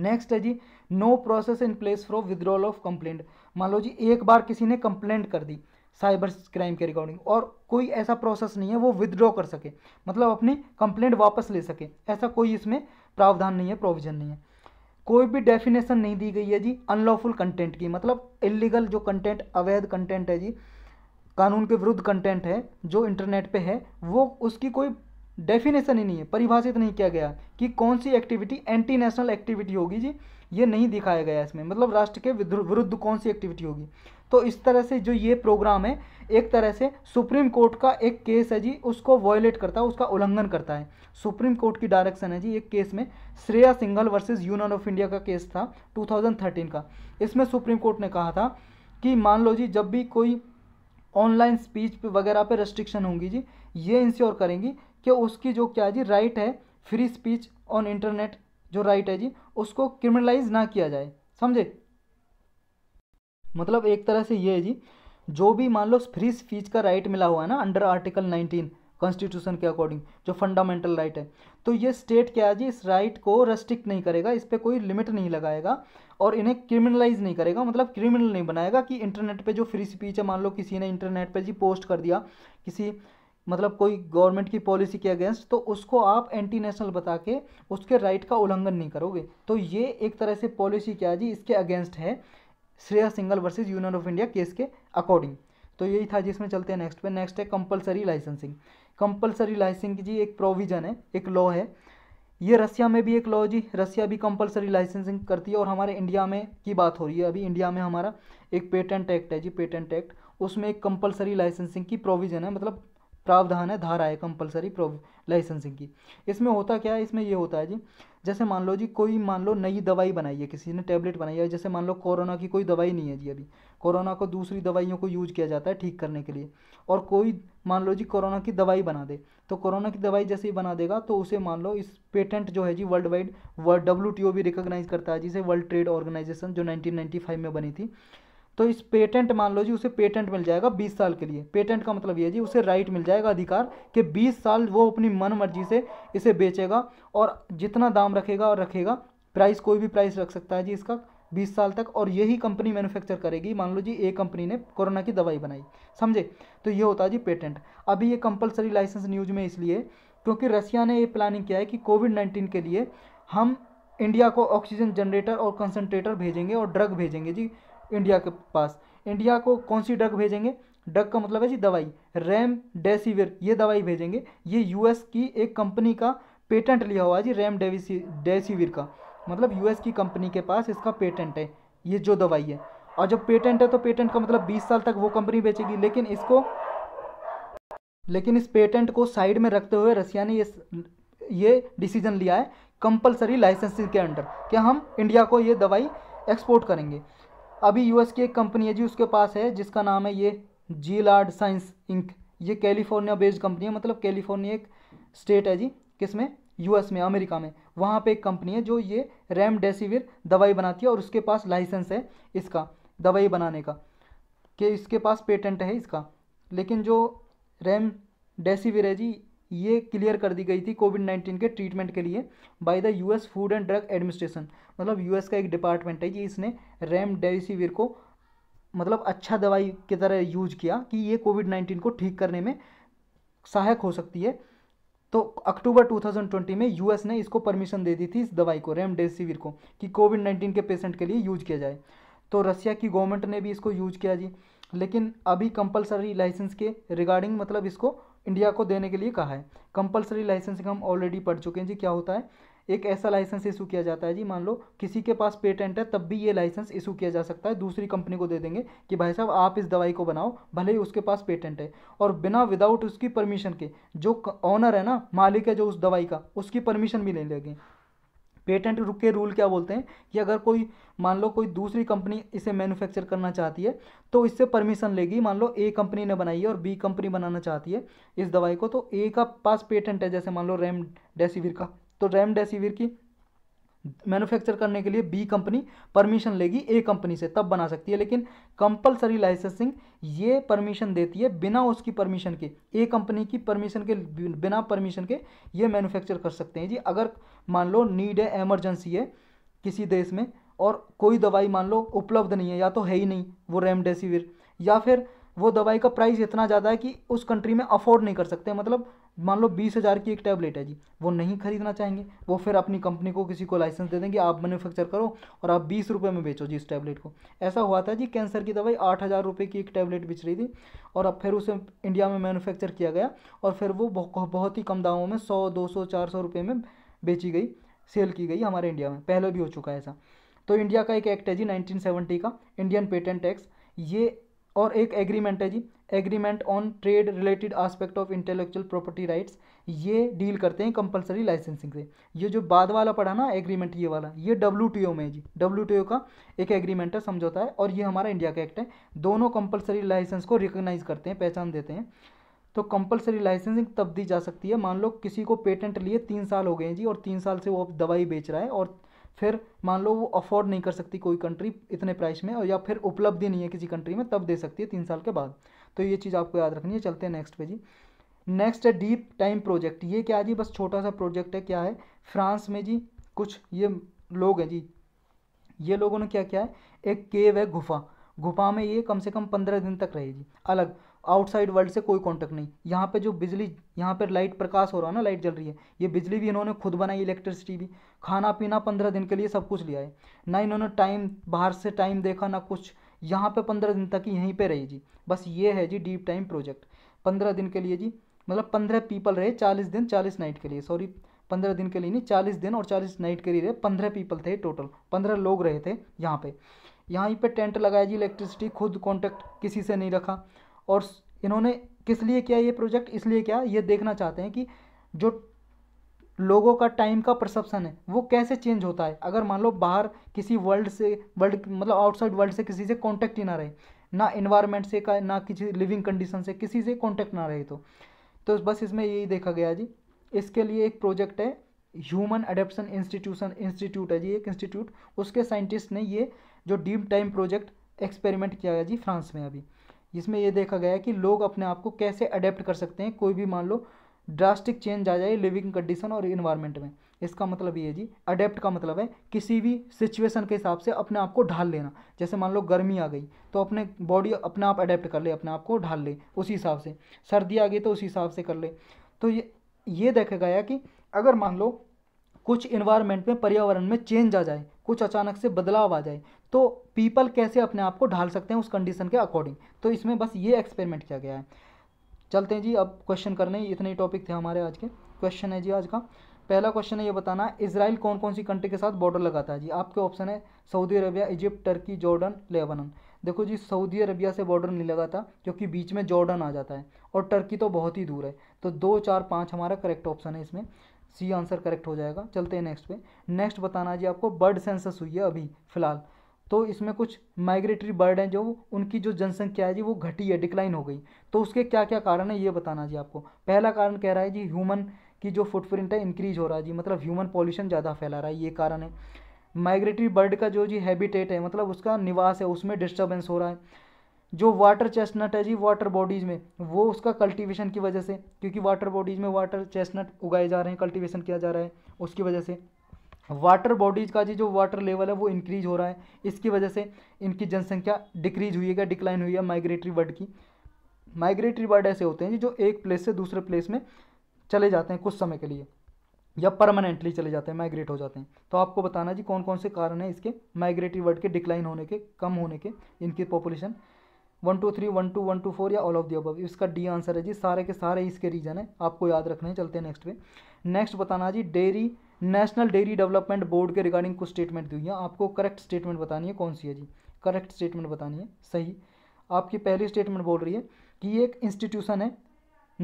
नेक्स्ट है जी no process in place for withdrawal of complaint मान लो जी एक बार किसी ने कंप्लेंट कर दी साइबर क्राइम के रिकॉर्डिंग और कोई ऐसा प्रोसेस नहीं है वो विदड्रॉ कर सके मतलब अपनी कंप्लेंट वापस ले सके ऐसा कोई इसमें प्रावधान नहीं है प्रोविजन नहीं है कोई भी डेफिनेशन नहीं दी गई है जी अनलॉफुल कंटेंट की मतलब इलीगल जो कंटेंट अवैध कंटेंट है जी कानून के विरुद्ध कंटेंट है जो इंटरनेट पे है वो उसकी कोई डेफिनेशन ही नहीं है परिभाषित नहीं किया गया कि कौन सी एक्टिविटी एंटी नेशनल एक्टिविटी होगी जी ये नहीं दिखाया गया इसमें मतलब राष्ट्र के विरुद्ध कौन सी एक्टिविटी होगी तो इस तरह से जो ये प्रोग्राम है एक तरह से सुप्रीम कोर्ट का एक केस है जी उसको वॉयलेट करता है उसका उल्लंघन करता है सुप्रीम कोर्ट की डायरेक्शन है जी एक केस में Shreya Singhal versus union of India का केस था 2013 का इसमें सुप्रीम कोर्ट ने कहा था कि मान लो जी जब भी कोई ऑनलाइन स्पीच वगैरह पे रेस्ट्रिक्शन होंगी जी ये इंश्योर करेंगी कि उसकी जो क्या जी राइट है फ्री स्पीच ऑन इंटरनेट जो राइट है जी उसको क्रिमिनलाइज ना किया जाए समझे मतलब एक तरह से ये है जी जो भी मान लो फ्री स्पीच का राइट मिला हुआ है ना अंडर आर्टिकल नाइनटीन कॉन्स्टिट्यूशन के अकॉर्डिंग जो फंडामेंटल राइट है तो ये स्टेट क्या है जी इस राइट को रेस्ट्रिक्ट नहीं करेगा इस पर कोई लिमिट नहीं लगाएगा और इन्हें क्रिमिनलाइज नहीं करेगा मतलब क्रिमिनल नहीं बनाएगा कि इंटरनेट पे जो फ्री स्पीच है मान लो किसी ने इंटरनेट पे जी पोस्ट कर दिया किसी मतलब कोई गवर्नमेंट की पॉलिसी के अगेंस्ट तो उसको आप एंटी नेशनल बता के उसके राइट का उल्लंघन नहीं करोगे तो ये एक तरह से पॉलिसी क्या है जी इसके अगेंस्ट है Shreya Singhal versus union of India case के अकॉर्डिंग तो यही था जिसमें चलते हैं नेक्स्ट पे नेक्स्ट है कंपलसरी लाइसेंसिंग कंपलसरी लाइसेंसिंग जी एक प्रोविजन है एक लॉ है ये रसिया में भी एक लॉ जी रसिया भी कंपलसरी लाइसेंसिंग करती है और हमारे इंडिया में की बात हो रही है अभी इंडिया में हमारा एक पेटेंट एक्ट है जी पेटेंट एक्ट उसमें एक कंपलसरी लाइसेंसिंग की प्रोविज़न है मतलब प्रावधान है धारा है कंपलसरी लाइसेंसिंग की इसमें होता क्या है इसमें ये होता है जी जैसे मान लो जी कोई मान लो नई दवाई बनाई है किसी ने टैबलेट बनाई है जैसे मान लो कोरोना की कोई दवाई नहीं है जी अभी कोरोना को दूसरी दवाइयों को यूज किया जाता है ठीक करने के लिए और कोई मान लो जी कोरोना की दवाई बना दे तो कोरोना की दवाई जैसे ही बना देगा तो उसे मान लो इस पेटेंट जो है जी वर्ल्ड वाइड वर्ल्ड डब्ल्यू भी रिकोगनाइज करता है जिसे वर्ल्ड ट्रेड ऑर्गेनाइजेशन जो नाइनटीन में बनी थी तो इस पेटेंट मान लो जी उसे पेटेंट मिल जाएगा 20 साल के लिए पेटेंट का मतलब ये जी उसे राइट मिल जाएगा अधिकार कि 20 साल वो अपनी मन मर्जी से इसे बेचेगा और जितना दाम रखेगा और रखेगा प्राइस कोई भी प्राइस रख सकता है जी इसका 20 साल तक और यही कंपनी मैन्युफैक्चर करेगी मान लो जी एक कंपनी ने कोरोना की दवाई बनाई समझे तो ये होता है जी पेटेंट अभी ये कंपलसरी लाइसेंस न्यूज में इसलिए क्योंकि रसिया ने ये प्लानिंग किया है कि कोविड नाइन्टीन के लिए हम इंडिया को ऑक्सीजन जनरेटर और कंसनट्रेटर भेजेंगे और ड्रग भेजेंगे जी इंडिया के पास इंडिया को कौन सी ड्रग भेजेंगे ड्रग का मतलब है जी दवाई रैम डेसिविर ये दवाई भेजेंगे ये यूएस की एक कंपनी का पेटेंट लिया हुआ है जी रैम डेविसी का मतलब यूएस की कंपनी के पास इसका पेटेंट है ये जो दवाई है और जब पेटेंट है तो पेटेंट का मतलब 20 साल तक वो कंपनी बेचेगी लेकिन इसको लेकिन इस पेटेंट को साइड में रखते हुए रसिया ने ये ये डिसीजन लिया है कंपलसरी लाइसेंसिंग के अंडर कि हम इंडिया को ये दवाई एक्सपोर्ट करेंगे अभी यूएस की एक कंपनी है जी उसके पास है जिसका नाम है ये जी लार्ड साइंस इंक ये कैलिफोर्निया बेस्ड कंपनी है मतलब कैलिफोर्निया एक स्टेट है जी किसमें यूएस में अमेरिका में वहाँ पे एक कंपनी है जो ये रैम दवाई बनाती है और उसके पास लाइसेंस है इसका दवाई बनाने का कि इसके पास पेटेंट है इसका लेकिन जो रैम डेसीविर है जी ये क्लियर कर दी गई थी कोविड नाइन्टीन के ट्रीटमेंट के लिए by the US food and drug administration मतलब यूएस का एक डिपार्टमेंट है कि इसने रैम डेविसिविर को मतलब अच्छा दवाई की तरह यूज किया कि ये कोविड नाइन्टीन को ठीक करने में सहायक हो सकती है तो अक्टूबर 2020 में यूएस ने इसको परमिशन दे दी थी इस दवाई को रेमडेसिविर को कि कोविड नाइन्टीन के पेशेंट के लिए यूज किया जाए तो रसिया की गवर्नमेंट ने भी इसको यूज किया जी लेकिन अभी कंपलसरी लाइसेंस के रिगार्डिंग मतलब इसको इंडिया को देने के लिए कहा है कंपलसरी लाइसेंसिंग हम ऑलरेडी पढ़ चुके हैं जी क्या होता है एक ऐसा लाइसेंस इशू किया जाता है जी मान लो किसी के पास पेटेंट है तब भी ये लाइसेंस इशू किया जा सकता है दूसरी कंपनी को दे देंगे कि भाई साहब आप इस दवाई को बनाओ भले ही उसके पास पेटेंट है और बिना विदाउट उसकी परमिशन के जो ऑनर है ना मालिक है जो उस दवाई का उसकी परमिशन भी नहीं लेंगे पेटेंट के रूल क्या बोलते हैं कि अगर कोई मान लो कोई दूसरी कंपनी इसे मैन्युफैक्चर करना चाहती है तो इससे परमिशन लेगी मान लो ए कंपनी ने बनाई है और बी कंपनी बनाना चाहती है इस दवाई को तो ए का पास पेटेंट है जैसे मान लो रेम का तो रेमडेसिविर की मैन्युफैक्चर करने के लिए बी कंपनी परमिशन लेगी ए कंपनी से तब बना सकती है लेकिन कंपलसरी लाइसेंसिंग ये परमिशन देती है बिना उसकी परमिशन के ए कंपनी की परमिशन के बिना परमिशन के ये मैन्युफैक्चर कर सकते हैं जी अगर मान लो नीड है एमरजेंसी है किसी देश में और कोई दवाई मान लो उपलब्ध नहीं है या तो है ही नहीं वो रेमडेसिविर या फिर वो दवाई का प्राइस इतना ज़्यादा है कि उस कंट्री में अफोर्ड नहीं कर सकते मतलब मान लो बीस हज़ार की एक टैबलेट है जी वो नहीं खरीदना चाहेंगे वो फिर अपनी कंपनी को किसी को लाइसेंस दे देंगे आप मैन्युफैक्चर करो और आप बीस रुपये में बेचो जी इस टैबलेट को ऐसा हुआ था जी कैंसर की दवाई आठ हज़ार रुपये की एक टैबलेट बिच रही थी और अब फिर उसे इंडिया में मैनुफैक्चर किया गया और फिर वो बहुत ही कम दामों में सौ दो सौ चार सौ रुपये में बेची गई सेल की गई हमारे इंडिया में पहले भी हो चुका है ऐसा तो इंडिया का एक एक्ट है जी सेवेंटी का इंडियन पेटेंट एक्ट ये और एक एग्रीमेंट है जी agreement on trade related aspect of intellectual property rights ये डील करते हैं कंपलसरी लाइसेंसिंग से ये जो बाद वाला पड़ा ना एग्रीमेंट ये वाला ये डब्ल्यू टी ओ में जी डब्ल्यू टी ओ का एक एग्रीमेंट है समझौता है और ये हमारा इंडिया का एक्ट है दोनों कंपलसरी लाइसेंस को रिकोगनाइज करते हैं पहचान देते हैं तो कंपलसरी लाइसेंसिंग तब दी जा सकती है मान लो किसी को पेटेंट लिए तीन साल हो गए हैं जी और तीन साल से वो अब दवाई बेच रहा है और फिर मान लो वो अफोर्ड नहीं कर सकती कोई कंट्री इतने प्राइस में और या फिर उपलब्धि नहीं है किसी कंट्री में तब दे सकती है तीन साल के बाद तो ये चीज़ आपको याद रखनी है चलते हैं नेक्स्ट पे जी नेक्स्ट है डीप टाइम प्रोजेक्ट ये क्या जी बस छोटा सा प्रोजेक्ट है क्या है फ्रांस में जी कुछ ये लोग हैं जी ये लोगों ने क्या किया है एक केव है गुफा गुफा में ये कम से कम पंद्रह दिन तक रहे जी अलग आउटसाइड वर्ल्ड से कोई कांटेक्ट नहीं यहाँ पे जो बिजली यहाँ पर लाइट प्रकाश हो रहा है ना लाइट जल रही है ये बिजली भी इन्होंने खुद बनाई इलेक्ट्रिसिटी भी खाना पीना पंद्रह दिन के लिए सब कुछ लिया है ना इन्होंने टाइम बाहर से टाइम देखा ना कुछ यहाँ पे पंद्रह दिन तक यहीं पे रही जी बस ये है जी डीप टाइम प्रोजेक्ट पंद्रह दिन के लिए जी मतलब पंद्रह पीपल रहे चालीस दिन चालीस नाइट के लिए सॉरी पंद्रह दिन के लिए नहीं चालीस दिन और चालीस नाइट के लिए रहे पंद्रह पीपल थे टोटल पंद्रह लोग रहे थे यहाँ पे यहाँ पे टेंट लगाया जी इलेक्ट्रिसिटी खुद कॉन्टैक्ट किसी से नहीं रखा और इन्होंने किस लिए किया ये प्रोजेक्ट इसलिए क्या ये देखना चाहते हैं कि जो लोगों का टाइम का परसेप्शन है वो कैसे चेंज होता है अगर मान लो बाहर किसी वर्ल्ड से वर्ल्ड मतलब आउटसाइड वर्ल्ड से किसी से कांटेक्ट ही ना रहे ना इन्वायरमेंट से का ना किसी लिविंग कंडीशन से किसी से कांटेक्ट ना रहे तो तो बस इसमें यही देखा गया जी इसके लिए एक प्रोजेक्ट है ह्यूमन अडेप्सन इंस्टीट्यूशन इंस्टीट्यूट है जी एक इंस्टीट्यूट उसके साइंटिस्ट ने ये जो डीप टाइम प्रोजेक्ट एक्सपेरिमेंट किया गया जी फ्रांस में अभी इसमें यह देखा गया है कि लोग अपने आप को कैसे अडेप्ट कर सकते हैं कोई भी मान लो ड्रास्टिक चेंज आ जाए लिविंग कंडीशन और इन्वायरमेंट में इसका मतलब ये है जी अडेप्ट का मतलब है किसी भी सिचुएशन के हिसाब से अपने आप को ढाल लेना जैसे मान लो गर्मी आ गई तो अपने बॉडी अपने आप अडेप्ट कर ले अपने आप को ढाल ले उसी हिसाब से सर्दी आ गई तो उसी हिसाब से कर ले तो ये ये देखा गया कि अगर मान लो कुछ इन्वायरमेंट में पर्यावरण में चेंज आ जाए कुछ अचानक से बदलाव आ जाए तो पीपल कैसे अपने आप को ढाल सकते हैं उस कंडीशन के अकॉर्डिंग तो इसमें बस ये एक्सपेरिमेंट किया गया है चलते हैं जी अब क्वेश्चन करने इतने ही टॉपिक थे हमारे आज के क्वेश्चन है जी आज का पहला क्वेश्चन है ये बताना इसराइल कौन कौन सी कंट्री के साथ बॉर्डर लगाता है जी आपके ऑप्शन है Saudi Arabia Egypt Turkey Jordan Lebanon देखो जी सऊदी अरबिया से बॉर्डर नहीं लगाता क्योंकि बीच में जॉर्डन आ जाता है और टर्की तो बहुत ही दूर है तो दो चार पाँच हमारा करेक्ट ऑप्शन है इसमें सी आंसर करेक्ट हो जाएगा चलते हैं नेक्स्ट पे नेक्स्ट बताना जी आपको बर्ड सेंसस हुई है अभी फिलहाल तो इसमें कुछ माइग्रेटरी बर्ड हैं जो उनकी जो जनसंख्या है जी वो घटी है डिक्लाइन हो गई तो उसके क्या क्या कारण है ये बताना जी आपको पहला कारण कह रहा है जी ह्यूमन की जो फुटप्रिंट है इंक्रीज हो रहा है जी मतलब ह्यूमन पॉल्यूशन ज़्यादा फैला रहा है ये कारण है माइग्रेटरी बर्ड का जो जी हैबिटेट है मतलब उसका निवास है उसमें डिस्टर्बेंस हो रहा है जो वाटर चेस्टनट है जी वाटर बॉडीज़ में वो उसका कल्टीवेशन की वजह से क्योंकि वाटर बॉडीज़ में वाटर चेस्टनट उगाए जा रहे हैं कल्टीवेशन किया जा रहा है उसकी वजह से वाटर बॉडीज़ का जी जो वाटर लेवल है वो इंक्रीज हो रहा है इसकी वजह से इनकी जनसंख्या डिक्रीज हुई है क्या डिक्लाइन हुई है माइग्रेटरी बर्ड की माइग्रेटरी बर्ड ऐसे होते हैं जी जो एक प्लेस से दूसरे प्लेस में चले जाते हैं कुछ समय के लिए या परमानेंटली चले जाते हैं माइग्रेट हो जाते हैं तो आपको बताना जी कौन कौन से कारण हैं इसके माइग्रेटरी बर्ड के डिक्लाइन होने के कम होने के इनकी population one two three one two one two four या ऑल ऑफ दी अब इसका डी आंसर है जी सारे के सारे इसके रीजन है आपको याद रखने हैं चलते हैं नेक्स्ट पे नेक्स्ट बताना जी dairy national dairy development board के रिगार्डिंग कुछ स्टेटमेंट दी हुई है आपको करेक्ट स्टेटमेंट बतानी है कौन सी है जी करेक्ट स्टेटमेंट बतानी है सही आपकी पहली स्टेटमेंट बोल रही है कि ये एक इंस्टीट्यूशन है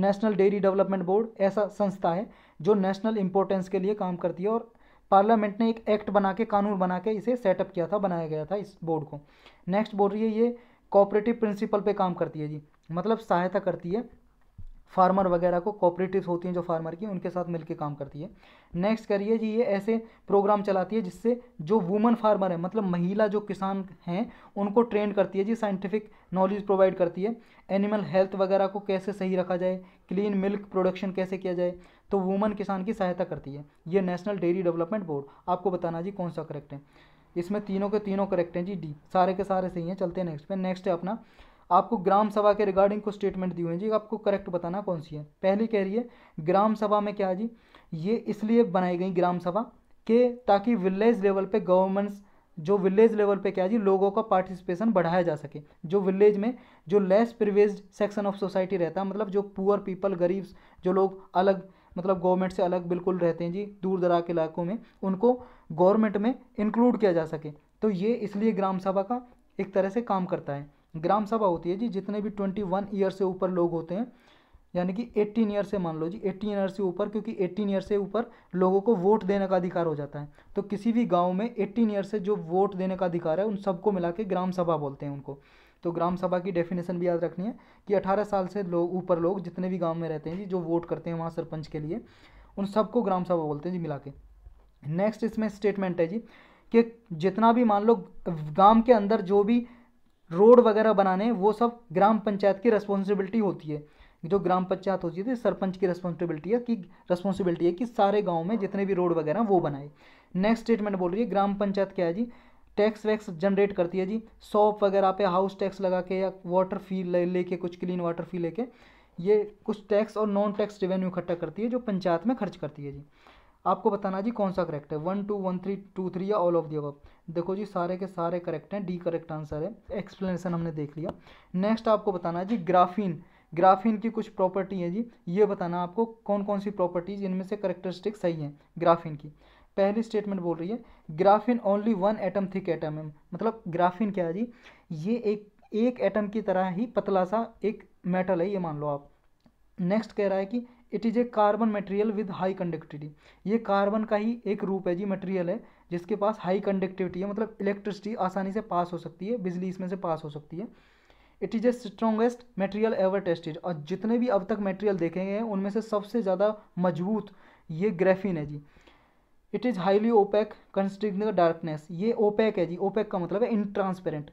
नेशनल डेयरी डेवलपमेंट बोर्ड ऐसा संस्था है जो नेशनल इंपॉर्टेंस के लिए काम करती है और पार्लियामेंट ने एक एक्ट बना के कानून बना के इसे सेटअप किया था बनाया गया था इस बोर्ड को नेक्स्ट बोल रही है ये कॉपरेटिव प्रिंसिपल पे काम करती है जी मतलब सहायता करती है फार्मर वगैरह को कॉपरेटिव होती हैं जो फार्मर की उनके साथ मिलकर काम करती है नेक्स्ट करिए जी ये ऐसे प्रोग्राम चलाती है जिससे जो वुमन फार्मर है मतलब महिला जो किसान हैं उनको ट्रेन करती है जी साइंटिफिक नॉलेज प्रोवाइड करती है एनिमल हेल्थ वगैरह को कैसे सही रखा जाए क्लीन मिल्क प्रोडक्शन कैसे किया जाए तो वुमन किसान की सहायता करती है ये नेशनल डेयरी डेवलपमेंट बोर्ड आपको बताना जी कौन सा करेक्ट है इसमें तीनों के तीनों करेक्ट हैं जी डी सारे के सारे सही हैं चलते हैं नेक्स्ट पे नेक्स्ट है अपना आपको ग्राम सभा के रिगार्डिंग कुछ स्टेटमेंट दिए हुए हैं जी आपको करेक्ट बताना कौन सी है पहली कह रही है ग्राम सभा में क्या जी ये इसलिए बनाई गई ग्राम सभा के ताकि विलेज लेवल पे गवर्नमेंट्स जो विलेज लेवल पे क्या जी लोगों का पार्टिसिपेशन बढ़ाया जा सके जो विलेज में जो less privileged section of society रहता है मतलब जो पुअर पीपल गरीब जो लोग अलग मतलब गवर्नमेंट से अलग बिल्कुल रहते हैं जी दूर दराज के इलाकों में उनको गवर्नमेंट में इंक्लूड किया जा सके तो ये इसलिए ग्राम सभा का एक तरह से काम करता है ग्राम सभा होती है जी जितने भी ट्वेंटी वन ईयर से ऊपर लोग होते हैं यानी कि एट्टीन ईयर से मान लो जी एट्टीन ईयर से ऊपर क्योंकि एट्टीन ईयर से ऊपर लोगों को वोट देने का अधिकार हो जाता है तो किसी भी गांव में एट्टीन ईयर से जो वोट देने का अधिकार है उन सबको मिला के ग्राम सभा बोलते हैं उनको तो ग्राम सभा की डेफिनेशन भी याद रखनी है कि अठारह साल से लोग ऊपर लोग जितने भी गाँव में रहते हैं जी जो वोट करते हैं वहाँ सरपंच के लिए उन सबको ग्राम सभा बोलते हैं जी मिला के नेक्स्ट इसमें स्टेटमेंट है जी कि जितना भी मान लो गांव के अंदर जो भी रोड वगैरह बनाने वो सब ग्राम पंचायत की रिस्पॉन्सिबिलिटी होती है जो ग्राम पंचायत होती है तो सरपंच की रिस्पॉन्सिबिलिटी है कि रिस्पॉन्सिबिलिटी है कि सारे गाँव में जितने भी रोड वगैरह वो बनाए नेक्स्ट स्टेटमेंट बोल रही है ग्राम पंचायत क्या है जी टैक्स वैक्स जनरेट करती है जी शॉप वगैरह पे हाउस टैक्स लगा के या वाटर फी ले लेके कुछ क्लीन वाटर फी लेके ये कुछ टैक्स और नॉन टैक्स रेवेन्यू इकट्ठा करती है जो पंचायत में खर्च करती है जी आपको बताना जी कौन सा करेक्ट है one two one three two three या ऑल ऑफ दी अब देखो जी सारे के सारे करेक्ट हैं डी करेक्ट आंसर है एक्सप्लेनेशन हमने देख लिया नेक्स्ट आपको बताना है जी ग्राफीन ग्राफीन की कुछ प्रॉपर्टी है जी ये बताना आपको कौन कौन सी प्रॉपर्टीज इनमें से करेक्टरिस्टिक सही हैं ग्राफीन की पहली स्टेटमेंट बोल रही है graphene only one atom thick atom है मतलब ग्राफीन क्या है जी ये एक एक एटम की तरह ही पतला सा एक मेटल है ये मान लो आप नेक्स्ट कह रहा है कि it is a carbon material with high conductivity ये कार्बन का ही एक रूप है जी मटेरियल है जिसके पास हाई कंडक्टिविटी है मतलब इलेक्ट्रिसिटी आसानी से पास हो सकती है बिजली इसमें से पास हो सकती है it is a strongest material ever tested और जितने भी अब तक मटेरियल देखे गए हैं उनमें से सबसे ज़्यादा मजबूत ये ग्रेफिन है जी it is highly opaque constrict darkness ये ओपैक है जी ओपैक का मतलब है इनट्रांसपेरेंट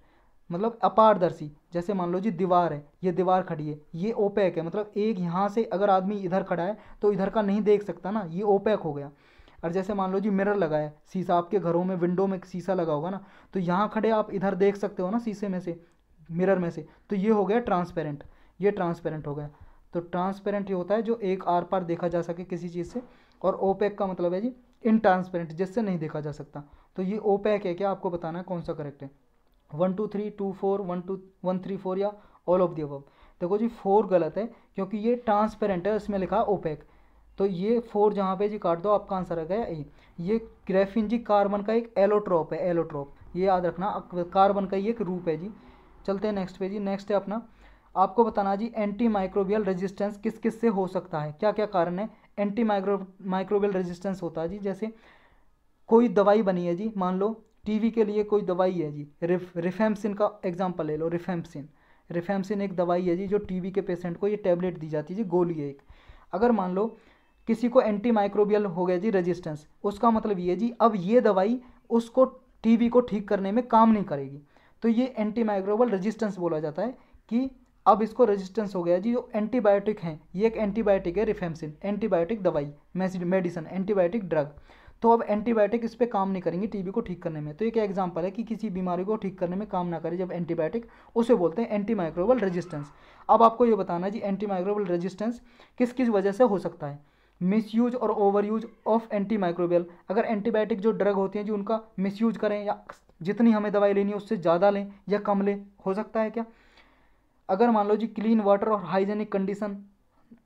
मतलब अपारदर्शी जैसे मान लो जी दीवार है ये दीवार खड़ी है ये ओपैक है मतलब एक यहाँ से अगर आदमी इधर खड़ा है तो इधर का नहीं देख सकता ना ये ओपैक हो गया और जैसे मान लो जी मिरर लगा है शीशा आपके घरों में विंडो में शीशा लगा होगा ना तो यहाँ खड़े आप इधर देख सकते हो ना शीशे में से मिरर में से तो ये हो गया ट्रांसपेरेंट ये ट्रांसपेरेंट हो गया तो ट्रांसपेरेंट ये होता है जो एक आर पार देखा जा सके किसी चीज़ से और ओपैक का मतलब है जी इनट्रांसपेरेंट जिससे नहीं देखा जा सकता तो ये ओपैक है क्या आपको बताना है कौन सा करेक्ट है one two three two four one two one three four या ऑल ऑफ दी अब देखो जी फोर गलत है क्योंकि ये ट्रांसपेरेंट है इसमें लिखा ओपेक तो ये फोर जहाँ पे जी काट दो आपका आंसर आ गया ए ये ग्रेफिन जी कार्बन का एक एलोट्रोप है एलोट्रोप ये याद रखना कार्बन का ही एक रूप है जी चलते हैं नेक्स्ट पे जी नेक्स्ट है अपना आपको बताना जी एंटी माइक्रोबियल रेजिस्टेंस किस किस से हो सकता है क्या क्या कारण है एंटी माइक्रो माइक्रोबियल रेजिस्टेंस होता है जी जैसे कोई दवाई बनी है जी मान लो टीवी के लिए कोई दवाई है जी रिफ रिफेमसिन का एग्जाम्पल ले लो रिफेमसिन रिफेमसिन एक दवाई है जी जो टीवी के पेशेंट को ये टैबलेट दी जाती है जी गोली एक अगर मान लो किसी को एंटी माइक्रोबियल हो गया जी रेजिस्टेंस उसका मतलब ये जी अब ये दवाई उसको टीबी को ठीक करने में काम नहीं करेगी तो ये एंटी माइक्रोबियल रजिस्टेंस बोला जाता है कि अब इसको रेजिस्टेंस हो गया जी जो एंटीबायोटिक हैं ये एक एंटीबायोटिक है रिफेमसिन एंटीबायोटिक दवाई मेडिसिन एंटीबायोटिक ड्रग तो अब एंटीबायोटिक इस पर काम नहीं करेंगे टीबी को ठीक करने में तो एक एग्जांपल एग्जाम्पल है कि किसी बीमारी को ठीक करने में काम ना करे जब एंटीबायोटिक उसे बोलते हैं एंटी माइक्रोबल रेजिस्टेंस अब आपको ये बताना है जी एंटी माइक्रोबल रेजिस्टेंस किस किस वजह से हो सकता है यूज और यूज ऑफ एंटी माइक्रोबियल अगर एंटीबायोटिक जो ड्रग होती हैं जी उनका यूज करें या जितनी हमें दवाई लेनी है उससे ज़्यादा लें या कम लें हो सकता है क्या अगर मान लो जी क्लीन वाटर और हाइजेनिक कंडीशन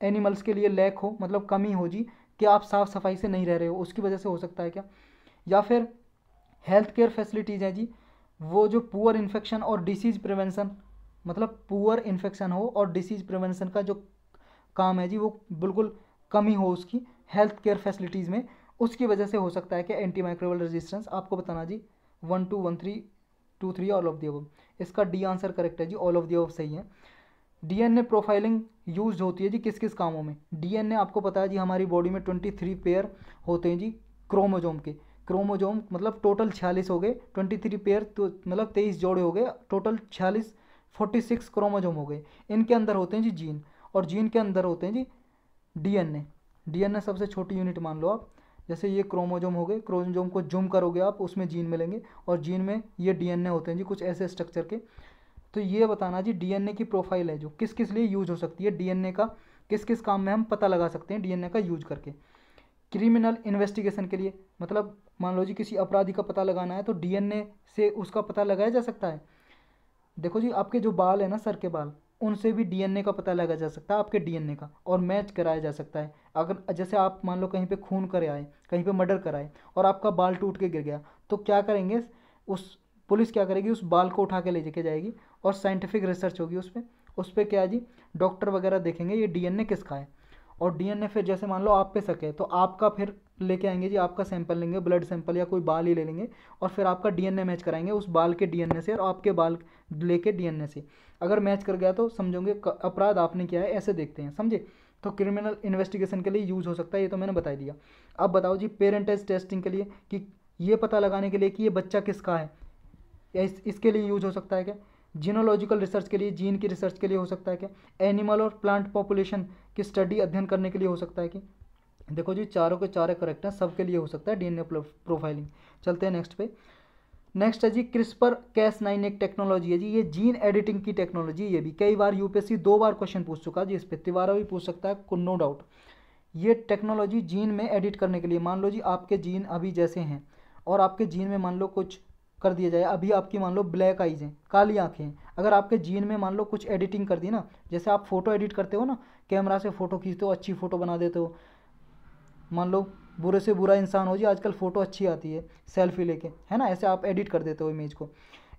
एनिमल्स के लिए लैक हो मतलब कमी हो जी कि आप साफ़ सफाई से नहीं रह रहे हो उसकी वजह से हो सकता है क्या या फिर हेल्थ केयर फैसिलिटीज़ हैं जी वो जो पुअर इन्फेक्शन और डिसीज़ प्रिवेंशन मतलब पुअर इन्फेक्शन हो और डिसीज़ प्रिवेंशन का जो काम है जी वो बिल्कुल कमी हो उसकी हेल्थ केयर फैसिलिटीज़ में उसकी वजह से हो सकता है कि एंटी माइक्रोवल रेजिस्टेंस आपको बताना जी one two one three two three all of the above इसका डी आंसर करेक्ट है जी ऑल ऑफ दी अबव सही है डीएनए प्रोफाइलिंग यूज होती है जी किस किस कामों में डीएनए आपको पता है जी हमारी बॉडी में ट्वेंटी थ्री पेयर होते हैं जी क्रोमोजोम के क्रोमोजोम मतलब टोटल छियालीस हो गए ट्वेंटी थ्री पेयर तो मतलब तेईस जोड़े हो गए टोटल छियालीस फोर्टी सिक्स क्रोमोजोम हो गए इनके अंदर होते हैं जी जीन और जीन के अंदर होते हैं जी डीएनए डीएनए सबसे छोटी यूनिट मान लो आप जैसे ये क्रोमोजोम हो गए क्रोमोजोम को जूम करोगे आप उसमें जीन मिलेंगे और जीन में ये डीएनए होते हैं जी कुछ ऐसे स्ट्रक्चर के तो ये बताना जी डीएनए की प्रोफाइल है जो किस किस लिए यूज हो सकती है डीएनए का किस किस काम में हम पता लगा सकते हैं डीएनए का यूज करके क्रिमिनल इन्वेस्टिगेशन के लिए मतलब मान लो जी किसी अपराधी का पता लगाना है तो डीएनए से उसका पता लगाया जा सकता है देखो जी आपके जो बाल है ना सर के बाल उनसे भी डीएनए का पता लगाया जा सकता है आपके डीएनए का और मैच कराया जा सकता है अगर जैसे आप मान लो कहीं पे खून कर आए कहीं पे मर्डर कराए और आपका बाल टूट के गिर गया तो क्या करेंगे उस पुलिस क्या करेगी उस बाल को उठा के ले जाके जाएगी और साइंटिफिक रिसर्च होगी उस पर उस पर क्या है जी डॉक्टर वगैरह देखेंगे ये डीएनए किसका है और डीएनए फिर जैसे मान लो आप पे सके तो आपका फिर लेके आएंगे जी आपका सैंपल लेंगे ब्लड सैंपल या कोई बाल ही ले लेंगे और फिर आपका डीएनए मैच कराएंगे उस बाल के डीएनए से और आपके बाल लेके डीएनए से अगर मैच कर गया तो समझोगे अपराध आपने किया है ऐसे देखते हैं समझे तो क्रिमिनल इन्वेस्टिगेशन के लिए यूज़ हो सकता है ये तो मैंने बता दिया अब बताओ जी पेरेंटेज टेस्टिंग के लिए कि ये पता लगाने के लिए कि ये बच्चा किसका है इस, इसके लिए यूज हो सकता है क्या जीनोलॉजिकल रिसर्च के लिए जीन की रिसर्च के लिए हो सकता है क्या एनिमल और प्लांट पॉपुलेशन की स्टडी अध्ययन करने के लिए हो सकता है कि देखो जी चारों के चारे करेक्ट हैं सबके लिए हो सकता है डीएनए प्रोफाइलिंग चलते हैं नेक्स्ट पे नेक्स्ट है जी क्रिस्पर कैस नाइन एक टेक्नोलॉजी है जी ये जीन एडिटिंग की टेक्नोलॉजी ये भी कई बार यूपीएससी दो बार क्वेश्चन पूछ चुका है जी इस पर तिवारा भी पूछ सकता है नो डाउट ये टेक्नोलॉजी जीन में एडिट करने के लिए मान लो जी आपके जीन अभी जैसे हैं और आपके जीन में मान लो कुछ कर दिया जाए अभी आपकी मान लो ब्लैक आईज हैं काली आँखें हैं अगर आपके जीन में मान लो कुछ एडिटिंग कर दी ना जैसे आप फ़ोटो एडिट करते हो ना कैमरा से फ़ोटो खींचते हो अच्छी फ़ोटो बना देते हो मान लो बुरे से बुरा इंसान हो जी आजकल फ़ोटो अच्छी आती है सेल्फी लेके है ना ऐसे आप एडिट कर देते हो इमेज को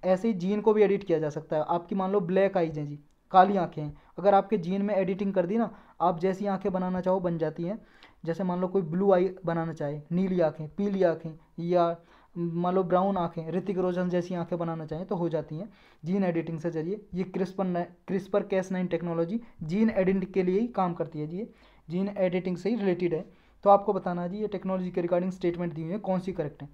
ऐसे ही जीन को भी एडिट किया जा सकता है आपकी मान लो ब्लैक आईज हैं जी काली आँखें हैं अगर आपके जीन में एडिटिंग कर दी ना आप जैसी आँखें बनाना चाहो बन जाती हैं जैसे मान लो कोई ब्लू आई बनाना चाहे नीली आँखें पीली आँखें या मान लो ब्राउन आँखें ऋतिक रोशन जैसी आँखें बनाना चाहें तो हो जाती हैं जीन एडिटिंग से जरिए ये CRISPR CRISPR Cas nine technology gene edit के लिए ही काम करती है जी ये जीन एडिटिंग से ही रिलेटेड है तो आपको बताना है जी ये टेक्नोलॉजी के रिगार्डिंग स्टेटमेंट दी हुई है कौन सी करेक्ट है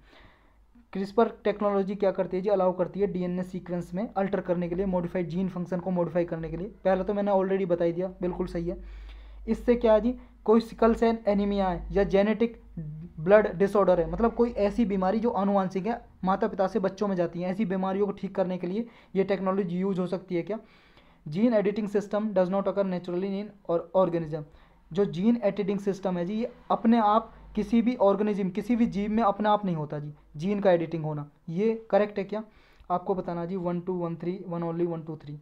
क्रिस्पर टेक्नोलॉजी क्या करती है जी अलाउ करती है डीएनए सीक्वेंस में अल्टर करने के लिए मॉडिफाइड जीन फंक्शन को मॉडिफाई करने के लिए पहले तो मैंने ऑलरेडी बताई दिया बिल्कुल सही है इससे क्या है जी कोई सिकल सेल एनीमिया है या जेनेटिक ब्लड डिसऑर्डर है मतलब कोई ऐसी बीमारी जो अनुवांशिक है माता पिता से बच्चों में जाती है ऐसी बीमारियों को ठीक करने के लिए ये टेक्नोलॉजी यूज हो सकती है क्या gene editing system does not occur naturally in our organism जो जीन एडिटिंग सिस्टम है जी ये अपने आप किसी भी ऑर्गेनिज्म किसी भी जीव में अपने आप नहीं होता जी जीन का एडिटिंग होना ये करेक्ट है क्या आपको बताना जी one two one three one only one two three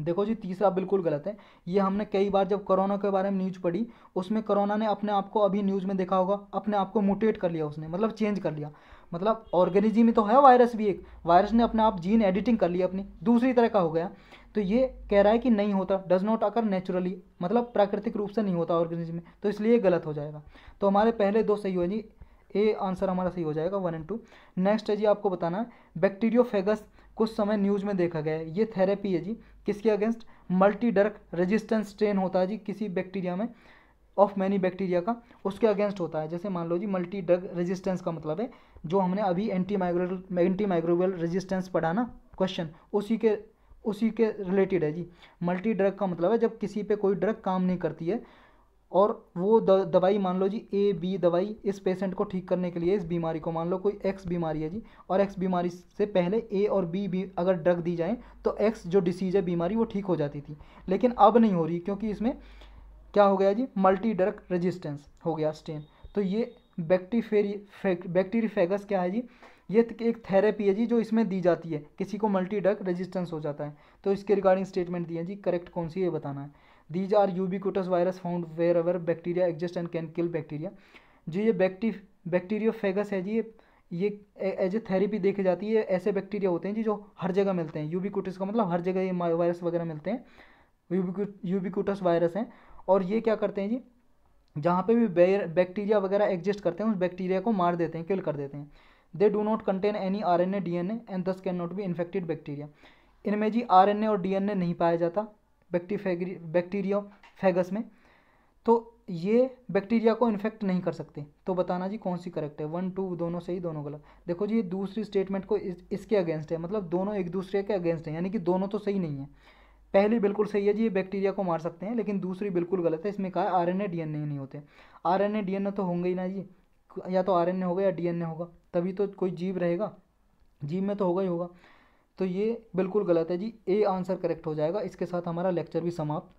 देखो जी तीसरा बिल्कुल गलत है ये हमने कई बार जब कोरोना के बारे में न्यूज पढ़ी उसमें कोरोना ने अपने आप को अभी न्यूज में देखा होगा अपने आप को मोटिवेट कर लिया उसने मतलब चेंज कर लिया मतलब ऑर्गेनिज्म में तो है वायरस भी एक वायरस ने अपने आप जीन एडिटिंग कर लिया अपनी दूसरी तरह का हो गया तो ये कह रहा है कि नहीं होता डज नॉट अकर नेचुरली मतलब प्राकृतिक रूप से नहीं होता ऑर्गेनिज्म में तो इसलिए गलत हो जाएगा तो हमारे पहले दो सही हो जी ए आंसर हमारा सही हो जाएगा वन एंड टू नेक्स्ट है जी आपको बताना बैक्टीरियोफेगस कुछ समय न्यूज में देखा गया है ये थेरेपी है जी किसके against multi drug resistance strain होता है जी किसी बैक्टीरिया में ऑफ मैनी बैक्टीरिया का उसके अगेंस्ट होता है जैसे मान लो जी मल्टी ड्रग रेजिस्टेंस का मतलब है जो हमने अभी antimicrobial antimicrobial resistance पढ़ा ना क्वेश्चन उसी के उसी के रिलेटेड है जी मल्टी ड्रग का मतलब है जब किसी पे कोई ड्रग काम नहीं करती है और वो द, दवाई मान लो जी ए बी दवाई इस पेशेंट को ठीक करने के लिए इस बीमारी को मान लो कोई एक्स बीमारी है जी और एक्स बीमारी से पहले ए और बी भी अगर ड्रग दी जाए तो एक्स जो डिसीज़ है बीमारी वो ठीक हो जाती थी लेकिन अब नहीं हो रही क्योंकि इसमें क्या हो गया जी मल्टी ड्रग रजिस्टेंस हो गया स्टेन तो ये बैक्टीफेरी बैक्टीरिफेगस क्या है जी ये एक थेरेपी है जी जो इसमें दी जाती है किसी को मल्टी ड्रग रजिस्टेंस हो जाता है तो इसके रिगार्डिंग स्टेटमेंट दिए जी करेक्ट कौन सी ये बताना है these are ubiquitous virus found wherever bacteria exist and can kill bacteria जो ये बैक्टी बैक्टीरियोफेगस है जी ये ये एज ए थेरेपी देखी जाती है ऐसे बैक्टीरिया होते हैं जी जो हर जगह मिलते हैं यूबिकोटस का मतलब हर जगह ये वायरस वगैरह मिलते हैं यूबिकोटस वायरस हैं और ये क्या करते हैं जी जहाँ पे भी बैक्टीरिया वगैरह एग्जिस्ट करते हैं उस बैक्टीरिया को मार देते हैं किल कर देते हैं they do not contain any R N A D N A and thus can not be infected bacteria इनमें जी आर एन ए और डी एन ए नहीं पाया जाता बैक्टीरिया फैगस में तो ये बैक्टीरिया को इन्फेक्ट नहीं कर सकते तो बताना जी कौन सी करेक्ट है वन टू दोनों सही दोनों गलत देखो जी ये दूसरी स्टेटमेंट को इस, इसके अगेंस्ट है मतलब दोनों एक दूसरे के अगेंस्ट हैं यानी कि दोनों तो सही नहीं है पहली बिल्कुल सही है जी ये बैक्टीरिया को मार सकते हैं लेकिन दूसरी बिल्कुल गलत है इसमें कहा R N A D N A नहीं होते R N A D N A तो होंगे ही ना जी या तो आर एन ए होगा या डी एन ए होगा तभी तो कोई जीव रहेगा जीव में तो होगा ही होगा तो ये बिल्कुल गलत है जी ए आंसर करेक्ट हो जाएगा इसके साथ हमारा लेक्चर भी समाप्त